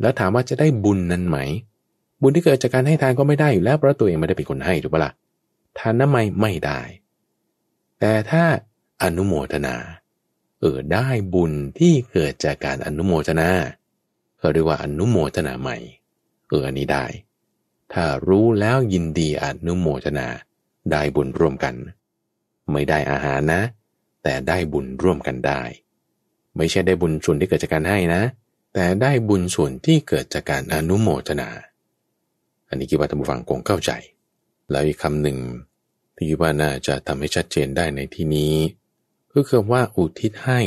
แล้วถามว่าจะได้บุญนั้นไหม บุญที่เกิดจากการให้ทานก็ไม่ได้อยู่แล้วเพราะตัวเองไม่ได้เป็นคนให้ถูกปะละ่ะ ทานน้ำไม่ไม่ได้ แต่ถ้าอนุโมทนา เออได้บุญที่เกิดจากการอนุโมทนาเขาเรียกว่าอนุโมทนาใหม่ เอออันนี้ได้ ถ้ารู้แล้วยินดีอนุโมทนา ได้บุญร่วมกัน ไม่ได้อาหารนะ แต่ได้บุญร่วมกันได้ไม่ใช่ได้บุญส่วนที่เกิดจากการให้นะ แต่ได้บุญส่วนที่เกิดจากการอนุโมทนา อันนี้คิดว่าท่านผู้ฟังคงเข้าใจ แล้วอีกคำหนึ่ง ที่คิดว่าน่าจะทำให้ชัดเจนได้ในที่นี้ก็คือว่าอุทิศให้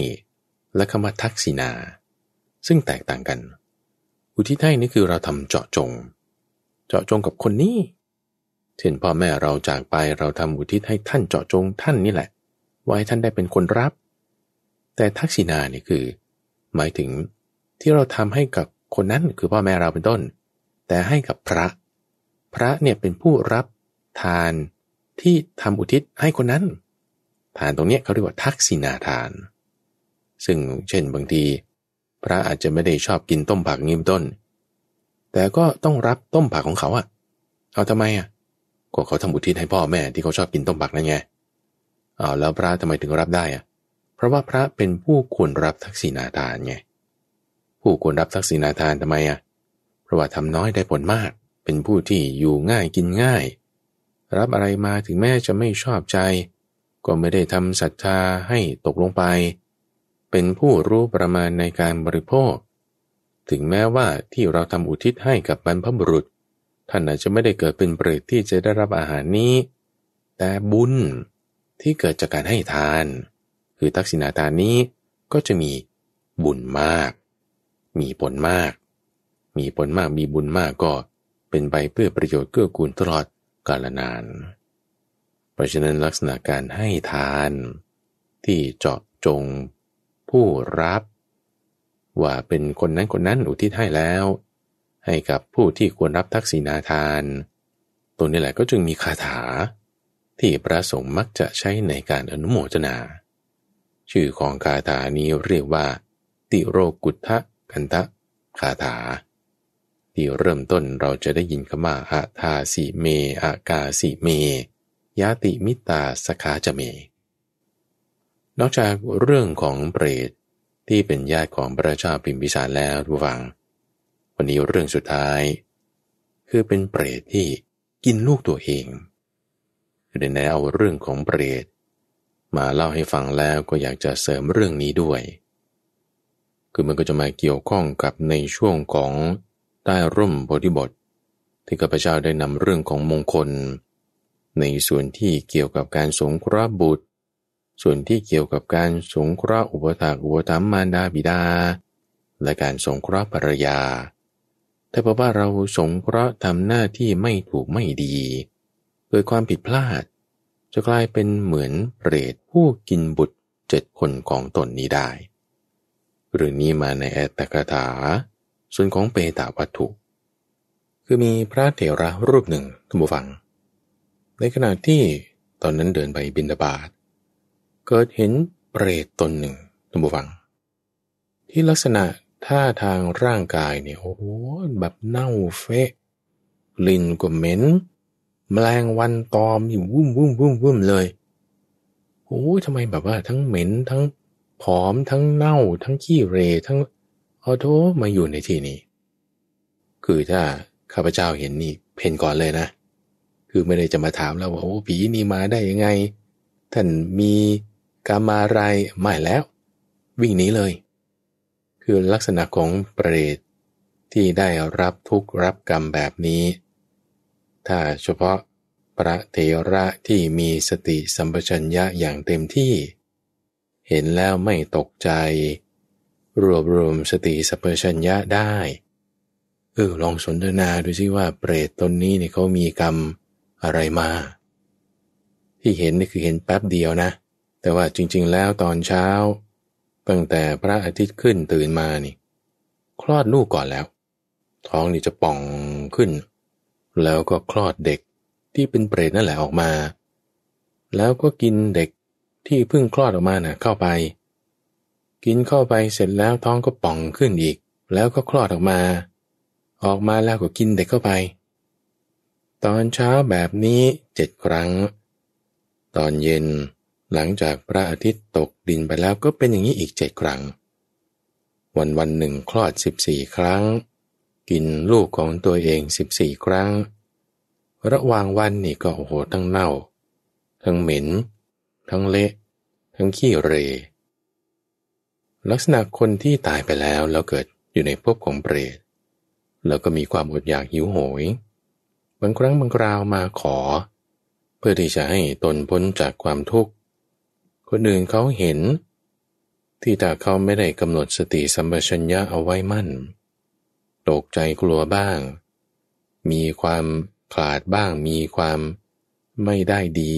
และคำว่าทักษิณาซึ่งแตกต่างกัน อุทิศให้ นี่คือเราทำเจาะจง เจาะจงกับคนนี้ เช่นพ่อแม่เราจากไปเราทำอุทิศให้ท่านเจาะจงท่านนี่แหละ ไว้ท่านได้เป็นคนรับแต่ทักษิณาเนี่ยคือ หมายถึงที่เราทำให้กับคนนั้นคือพ่อแม่เราเป็นต้น แต่ให้กับพระ พระเนี่ยเป็นผู้รับทานที่ทำอุทิศให้คนนั้นทานตรงนี้เขาเรียกว่าทักษิณาทาน ซึ่งเช่นบางที พระอาจจะไม่ได้ชอบกินต้มผักงิ้ต้น แต่ก็ต้องรับต้มผักของเขาอะเอาทำไมอะก็เขาทำอุทิศให้พ่อแม่ที่เขาชอบกินต้มผักนั่นไงอ้าวแล้วพระทำไมถึงรับได้อะเพราะว่าพระเป็นผู้ควรรับทักษิณาทานไง ผู้ควรรับทักษิณาทานทำไมอ่ะ เพราะว่าทำน้อยได้ผลมาก เป็นผู้ที่อยู่ง่ายกินง่าย รับอะไรมาถึงแม้จะไม่ชอบใจ ก็ไม่ได้ทำศรัทธาให้ตกลงไป เป็นผู้รู้ประมาณในการบริโภค ถึงแม้ว่าที่เราทำอุทิศให้กับบรรพบุรุษ ท่านอาจจะไม่ได้เกิดเป็นเปรตที่จะได้รับอาหารนี้ แต่บุญที่เกิดจากการให้ทานคือทักษิณาทานนี้ก็จะมีบุญมาก มีผลมาก มีผลมาก มีบุญมากก็เป็นไปเพื่อประโยชน์เกื้อกูลตลอดกาลนาน เพราะฉะนั้นลักษณะการให้ทาน ที่เจาะจงผู้รับ ว่าเป็นคนนั้นคนนั้นอุทิศให้แล้ว ให้กับผู้ที่ควรรับทักษิณาทานตัวนี้แหละก็จึงมีคาถาที่พระสงฆ์มักจะใช้ในการอนุโมทนาชื่อของคาถานี้เรียกว่า ติโรกุทธะกันทะคาถาที่เริ่มต้นเราจะได้ยินคำว่าอาทาสิเม อากาสิเมยาติมิตาสคาจเมนอกจากเรื่องของเปรตที่เป็นญาติของพระเจ้าพิมพิสารแล้วทุกฝัง วันนี้เรื่องสุดท้าย คือเป็นเปรตที่กินลูกตัวเองเดี๋ยวนเอาเรื่องของเปรตมาเล่าให้ฟังแล้วก็อยากจะเสริมเรื่องนี้ด้วย คือมันก็จะมาเกี่ยวข้องกับในช่วงของใต้ร่มโพธิบทที่ข้าพเจ้าได้นำเรื่องของมงคล ในส่วนที่เกี่ยวกับการสงเคราะห์บุตร ส่วนที่เกี่ยวกับการสงเคราะห์อุปถากอุปถัมมารดาบิดา และการสงเคราะห์ภรรยาถ้าเพราะว่าเราสงเคราะห์ทำหน้าที่ไม่ถูกไม่ดีเดิดความผิดพลาดเจะกลายเป็นเหมือนเปรตผู้กินบุตรเจ็ดคนของตนนี้ได้ หรือนี้มาในแอตตกถา ส่วนของเปตาวัตถุ คือมีพระเถระรูปหนึ่งท่านผู้ฟัง ในขณะที่ตอนนั้นเดินไปบินดาบาดเกิดเห็นเปรตตนหนึ่งท่านผู้ฟัง ที่ลักษณะท่าทางร่างกายเนี่ยโอ้โหแบบเน่าเฟะลิ้นก็เหม็นแมลงวันตอมอยู่วุ่มวุ่มวุ่มวุ่มเลยโอ้ทำไมแบบว่า ทั้งเหม็นทั้งผอม ทั้งเน่า ทั้งขี้เรทั้งออโทมาอยู่ในที่นี้ คือถ้าข้าพเจ้าเห็นนี่เพนก่อนเลยนะ คือไม่ได้จะมาถามแล้วว่าโอ้ผีนี่มาได้ยังไง ท่านมีกรรมอะไรไม่แล้ว วิ่งหนีเลย คือลักษณะของเปรตที่ได้รับทุกข์รับกรรมแบบนี้ถ้าเฉพาะพระเทระที่มีสติสัมปชัญญะอย่างเต็มที่ เห็นแล้วไม่ตกใจ รวบรวมสติสัมปชัญญะได้เออลองสนทนาดูซิว่าเปรตตนนี้เนี่ยเขามีกรรมอะไรมา ที่เห็นนี่คือเห็นแป๊บเดียวนะ แต่ว่าจริงๆแล้วตอนเช้า ตั้งแต่พระอาทิตย์ขึ้นตื่นมานี่ คลอดลูกก่อนแล้ว ท้องนี่จะป่องขึ้นแล้วก็คลอดเด็กที่เป็นเปรตนั่นแหละออกมา แล้วก็กินเด็กที่เพิ่งคลอดออกมานะ่ะเข้าไป กินเข้าไปเสร็จแล้วท้องก็ป่องขึ้นอีก แล้วก็คลอดออกมา ออกมาแล้วก็กินเด็กเข้าไป ตอนเช้าแบบนี้เจ็ดครั้ง ตอนเย็นหลังจากพระอาทิตย์ตกดินไปแล้วก็เป็นอย่างนี้อีกเจ็ดครั้ง วันวันหนึ่งคลอดสิบสี่ครั้งกินลูกของตัวเอง14ครั้ง ระหว่างวันนี่ก็โอ้โหทั้งเน่า ทั้งเหม็น ทั้งเละทั้งขี้เร ลักษณะคนที่ตายไปแล้วแล้วเกิดอยู่ในภพของเปรตแล้วก็มีความอดอยากหิวโหย บางครั้งบางคราวมาขอเพื่อที่จะให้ตนพ้นจากความทุกข์ คนอื่นเขาเห็น ที่แต่เขาไม่ได้กำหนดสติสัมปชัญญะเอาไว้มั่นเตกใจกลัวบ้าง มีความขาดบ้าง มีความไม่ได้ดี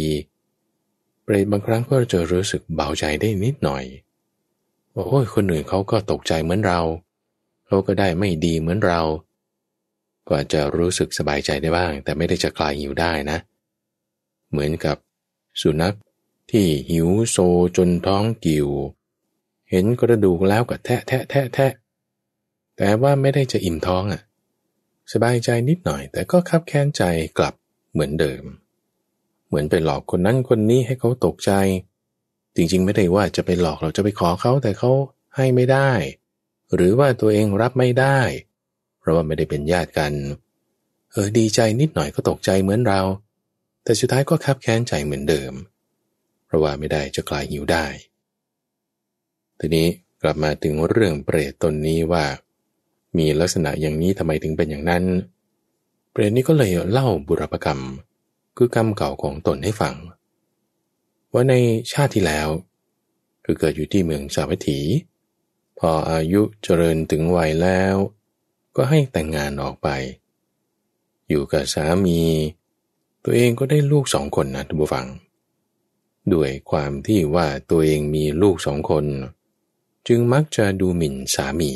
เปรตบางครั้งก็จะรู้สึกเบาใจได้นิดหน่อยว่าโอ้ยคนอื่นเขาก็ตกใจเหมือนเราเขาก็ได้ไม่ดีเหมือนเราก็าจจะรู้สึกสบายใจได้บ้าง แต่ไม่ได้จะคลายหิวได้นะ เหมือนกับสุนัขที่หิวโซจนท้องกิ่ว เห็นกระดูกแล้วก็แทะแทะแทะแทะแต่ว่าไม่ได้จะอิ่มท้องอะ่ะ สบายใจนิดหน่อย แต่ก็คับแค้นใจกลับเหมือนเดิม เหมือนไปหลอกคนนั้นคนนี้ให้เขาตกใจ จริงๆ ไม่ได้ว่าจะไปหลอกเราจะไปขอเขาแต่เขาให้ไม่ได้ หรือว่าตัวเองรับไม่ได้ เพราะว่าไม่ได้เป็นญาติกัน เออดีใจนิดหน่อยก็ตกใจเหมือนเรา แต่สุดท้ายก็คับแค้นใจเหมือนเดิม เพราะว่าไม่ได้จะกลายหิวได้ ทีนี้กลับมาถึงเรื่องเปรตตนนี้ว่ามีลักษณะอย่างนี้ทำไมถึงเป็นอย่างนั้น เปรตนี้ก็เลยเล่าบุรพกรรม คือกรรมเก่าของตนให้ฟัง ว่าในชาติที่แล้ว คือเกิดอยู่ที่เมืองสาวัตถี พออายุเจริญถึงวัยแล้ว ก็ให้แต่งงานออกไป อยู่กับสามี ตัวเองก็ได้ลูกสองคนนะทุกฝฟัง ด้วยความที่ว่าตัวเองมีลูกสองคน จึงมักจะดูหมิ่นสามี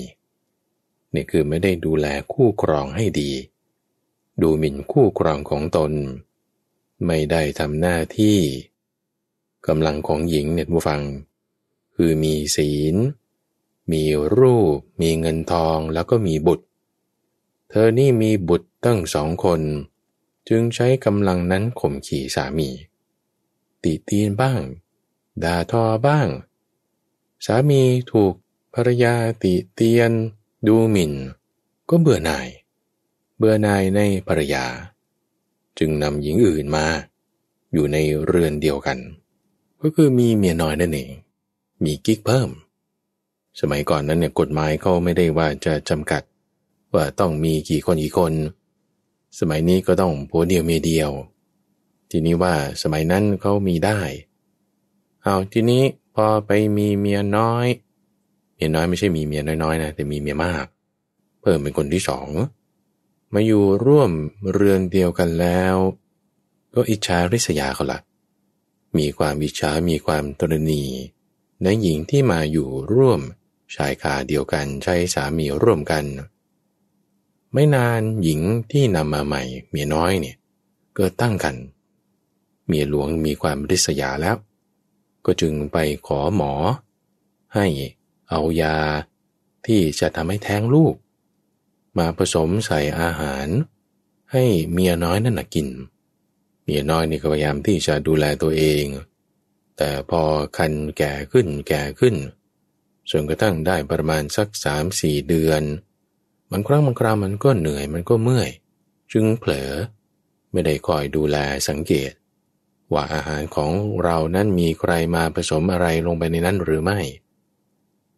นี่คือไม่ได้ดูแลคู่ครองให้ดี ดูหมิ่นคู่ครองของตน ไม่ได้ทำหน้าที่กำลังของหญิงเนี่ยผู้ฟัง คือมีศีล มีรูป มีเงินทองแล้วก็มีบุตร เธอนี่มีบุตรตั้งสองคน จึงใช้กำลังนั้นข่มขี่สามีตีตีนบ้างด่าทอบ้าง สามีถูกภรรยาติเตียนดูหมิ่นก็เบื่อหน่าย เบื่อหน่ายในภรรยา จึงนำหญิงอื่นมา อยู่ในเรือนเดียวกัน ก็คือมีเมียน้อยนั่นเอง มีกิ๊กเพิ่ม สมัยก่อนนั้นเนี่ยกฎหมายเขาไม่ได้ว่าจะจำกัดว่าต้องมีกี่คนกี่คน สมัยนี้ก็ต้องผัวเดียวเมียเดียว ทีนี้ว่าสมัยนั้นเขามีได้เอาทีนี้พอไปมีเมียน้อยเมียน้อยไม่ใช่มีเมียน้อยๆนะแต่มีเมียมากเพิ่มเป็นคนที่สองมาอยู่ร่วมเรือนเดียวกันแล้ว ก็อิจฉาริษยาเขาละมีความอิจฉามีความตรณี ในหญิงที่มาอยู่ร่วมชายคาเดียวกันใช้สามีร่วมกัน ไม่นานหญิงที่นำมาใหม่เมียน้อยเนี่ยเกิดตั้งกัน เมียหลวงมีความริษยาแล้วก็จึงไปขอหมอ ให้เอายาที่จะทำให้แท้งลูก มาผสมใส่อาหาร ให้เมียน้อยนั่นนะกิน เมียน้อยนี่ก็พยายามที่จะดูแลตัวเอง แต่พอคันแก่ขึ้นแก่ขึ้นจนกระทั่งได้ประมาณสักสามสี่ เดือนบางครั้งบางคราวมันก็เหนื่อยมันก็เมื่อยจึงเผลอไม่ได้คอยดูแลสังเกต ว่าอาหารของเรานั้นมีใครมาผสมอะไรลงไปในนั้นหรือไม่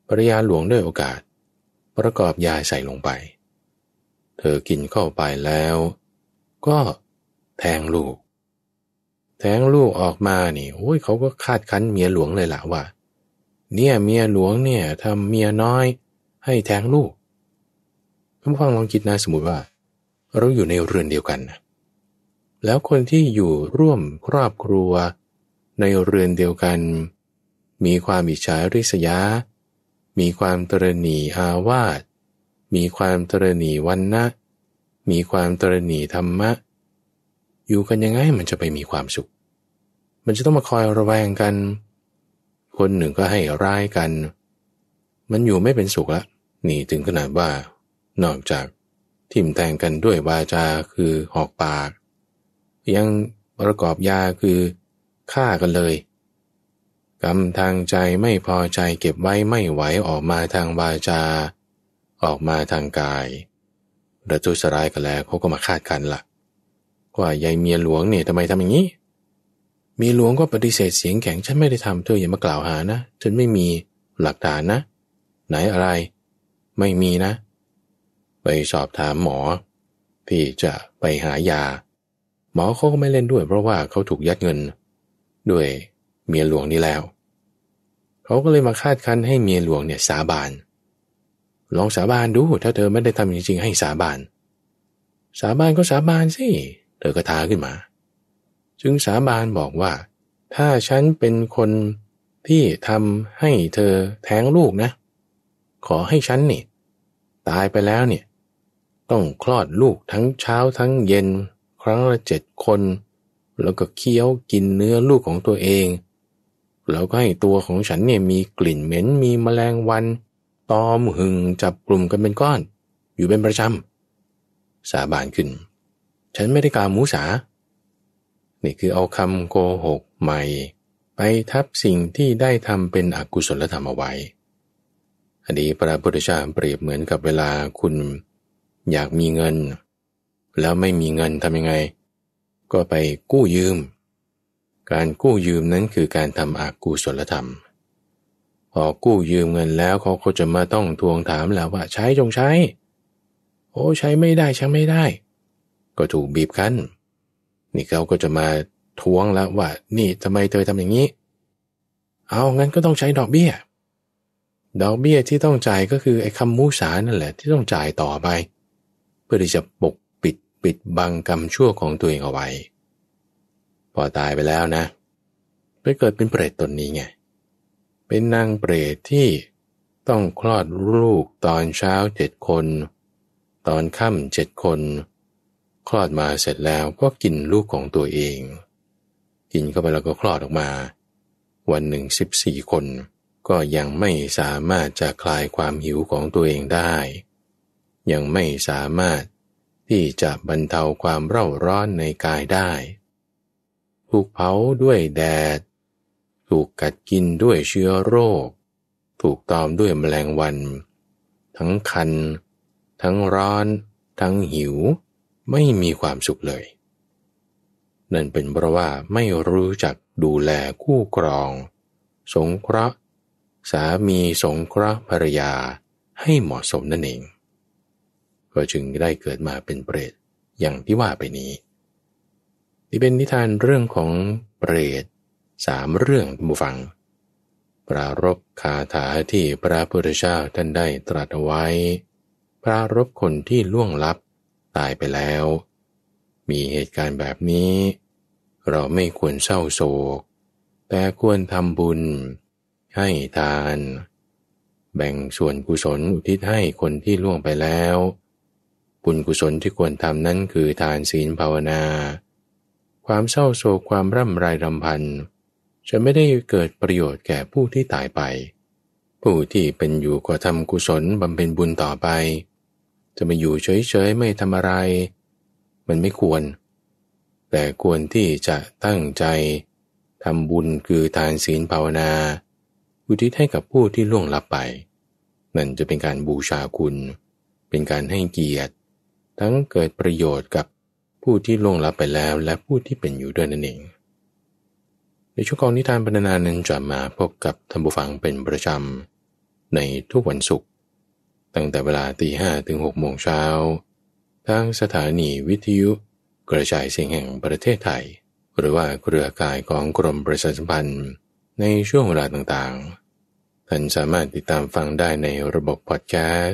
ภรยาหลวงด้วยโอกาส ประกอบยาใส่ลงไป เธอกินเข้าไปแล้ว ก็ แทงลูก แทงลูกออกมานี่โอ้ยเขาก็คาดคั้นเมียหลวงเลยละว่า เนี่ยเมียหลวงเนี่ยทาเมียน้อยให้แทงลูกคุณฟังลองคิดนะสมมติว่า เราอยู่ในเรือนเดียวกันนะแล้วคนที่อยู่ร่วมครอบครัว ในเรือนเดียวกัน มีความอิจฉาริษยามีความตรณีอาวาส มีความตรณีวันนะมีความตรณีธรรมะ อยู่กันยังไงมันจะไปมีความสุข มันจะต้องมาคอยระแวงกัน คนหนึ่งก็ให้ร้ายกัน มันอยู่ไม่เป็นสุขละนี่ถึงขนาดว่า นอกจากทิมแทงกันด้วยวาจาคือหอกปาก ยังประกอบยาคือฆ่ากันเลยกรรมทางใจไม่พอใจเก็บไว้ไม่ไหวออกมาทางวาจา ออกมาทางกายระทุสรายกันแล้วเขาก็มาคาดกันละ่ะ ว่ายายเมียหลวงเนี่ยทำไมทำอย่างนี้ มีหลวงก็ปฏิเสธเสียงแข็ง ฉันไม่ได้ทำเธออย่ามากล่าวหานะฉันไม่มีหลักฐานนะ ไหนอะไร ไม่มีนะ ไปสอบถามหมอที่จะไปหายา หมอเขาก็ไม่เล่นด้วย เพราะว่าเขาถูกยัดเงิน ด้วยเมียหลวงนี้แล้ว เขาก็เลยมาคาดคั้นให้เมียหลวงเนี่ย สาบานลองสาบานดู ถ้าเธอไม่ได้ทำจริง ๆ ให้สาบาน สาบานก็สาบานสิเธอก็ทาขึ้นมา จึงสาบานบอกว่า ถ้าฉันเป็นคนที่ทำให้เธอแท้งลูกนะ ขอให้ฉันนี่ตายไปแล้วเนี่ย ต้องคลอดลูกทั้งเช้าทั้งเย็น ครั้งละเจ็ดคน แล้วก็เคี้ยวกินเนื้อลูกของตัวเองแล้วก็ให้ตัวของฉันเนี่ยมีกลิ่นเหม็นมีแมลงวัน ตอมหึงจับกลุ่มกันเป็นก้อน อยู่เป็นประจำสาบานขึ้น ฉันไม่ได้กล่าวมูสานี่คือเอาคำโกหกใหม่ ไปทับสิ่งที่ได้ทำเป็นอกุศลธรรมเอาไว้อันนี้พระพุทธเจ้าเปรียบเหมือนกับเวลาคุณอยากมีเงิน แล้วไม่มีเงินทำยังไง ก็ไปกู้ยืมการกู้ยืมนั้นคือการทำอากูศลธรรม พอกู้ยืมเงินแล้ว เขาก็จะมาต้องทวงถามแล้วว่า ใช้จงใช้ โอ้ใช้ไม่ได้ ใช้ไม่ได้ ก็ถูกบีบคั้น นี่เขาก็จะมาทวงแล้วว่า นี่ทำไมเธอทำอย่างนี้ เอางั้นก็ต้องใช้ดอกเบี้ย ดอกเบี้ยที่ต้องจ่ายก็คือไอ้คำมูสานั่นแหละที่ต้องจ่ายต่อไป เพื่อที่จะปกปิดปิดบังกรรมชั่วของตัวเองเอาไว้พอตายไปแล้วนะ ไปเกิดเป็นเปรตตนนี้ไงเป็นนางเปรตที่ต้องคลอดลูกตอนเช้าเจ็ดคน ตอนค่ำเจ็ดคน คลอดมาเสร็จแล้วก็กินลูกของตัวเอง กินเข้าไปแล้วก็คลอดออกมา วันหนึ่งสิบสี่คน ก็ยังไม่สามารถจะคลายความหิวของตัวเองได้ ยังไม่สามารถที่จะบรรเทาความเร่าร้อนในกายได้ถูกเผาด้วยแดด ถูกกัดกินด้วยเชื้อโรค ถูกตอมด้วยแมลงวัน ทั้งคัน ทั้งร้อน ทั้งหิว ไม่มีความสุขเลย นั่นเป็นเพราะว่าไม่รู้จักดูแลคู่ครอง สงเคราะห์สามีสงเคราะห์ภรรยาให้เหมาะสมนั่นเอง ก็จึงได้เกิดมาเป็นเปรตอย่างที่ว่าไปนี้นี่เป็นนิทานเรื่องของเปรตสามเรื่องบูฟัง ปรารบคาถาที่พระพุทธเจ้าท่านได้ตรัสไว้ปรารบคนที่ล่วงลับตายไปแล้ว มีเหตุการณ์แบบนี้ เราไม่ควรเศร้าโศก แต่ควรทำบุญให้ทาน แบ่งส่วนกุศลอุทิศให้คนที่ล่วงไปแล้ว บุญกุศลที่ควรทำนั้นคือทานศีลภาวนาความเศร้าโศกความร่ำไรรำพันจะไม่ได้เกิดประโยชน์แก่ผู้ที่ตายไป ผู้ที่เป็นอยู่ก็ทำกุศลบำเพ็ญบุญต่อไป จะมาอยู่เฉยๆ ไม่ทำอะไร มันไม่ควร แต่ควรที่จะตั้งใจ ทำบุญคือทานศีลภาวนาอุทิศให้กับผู้ที่ล่วงลับไปนั่นจะเป็นการบูชาคุณ เป็นการให้เกียรติทั้งเกิดประโยชน์กับผู้ที่ล่วงลับไปแล้วและผู้ที่เป็นอยู่ด้วยนั่นเอง ในช่วงของนิทานบรรณานั้นจะมาพบกับท่านผู้ฟังเป็นประจำในทุกวันศุกร์ตั้งแต่เวลาตีห้ถึงหกโมงเช้าทางสถานีวิทยุ กระจายเสียงแห่งประเทศไทย หรือว่าเครือข่ายของกรมประชาสัมพันธ์ในช่วงเวลาต่างๆ ท่านสามารถติดตามฟังได้ในระบบพอดแคส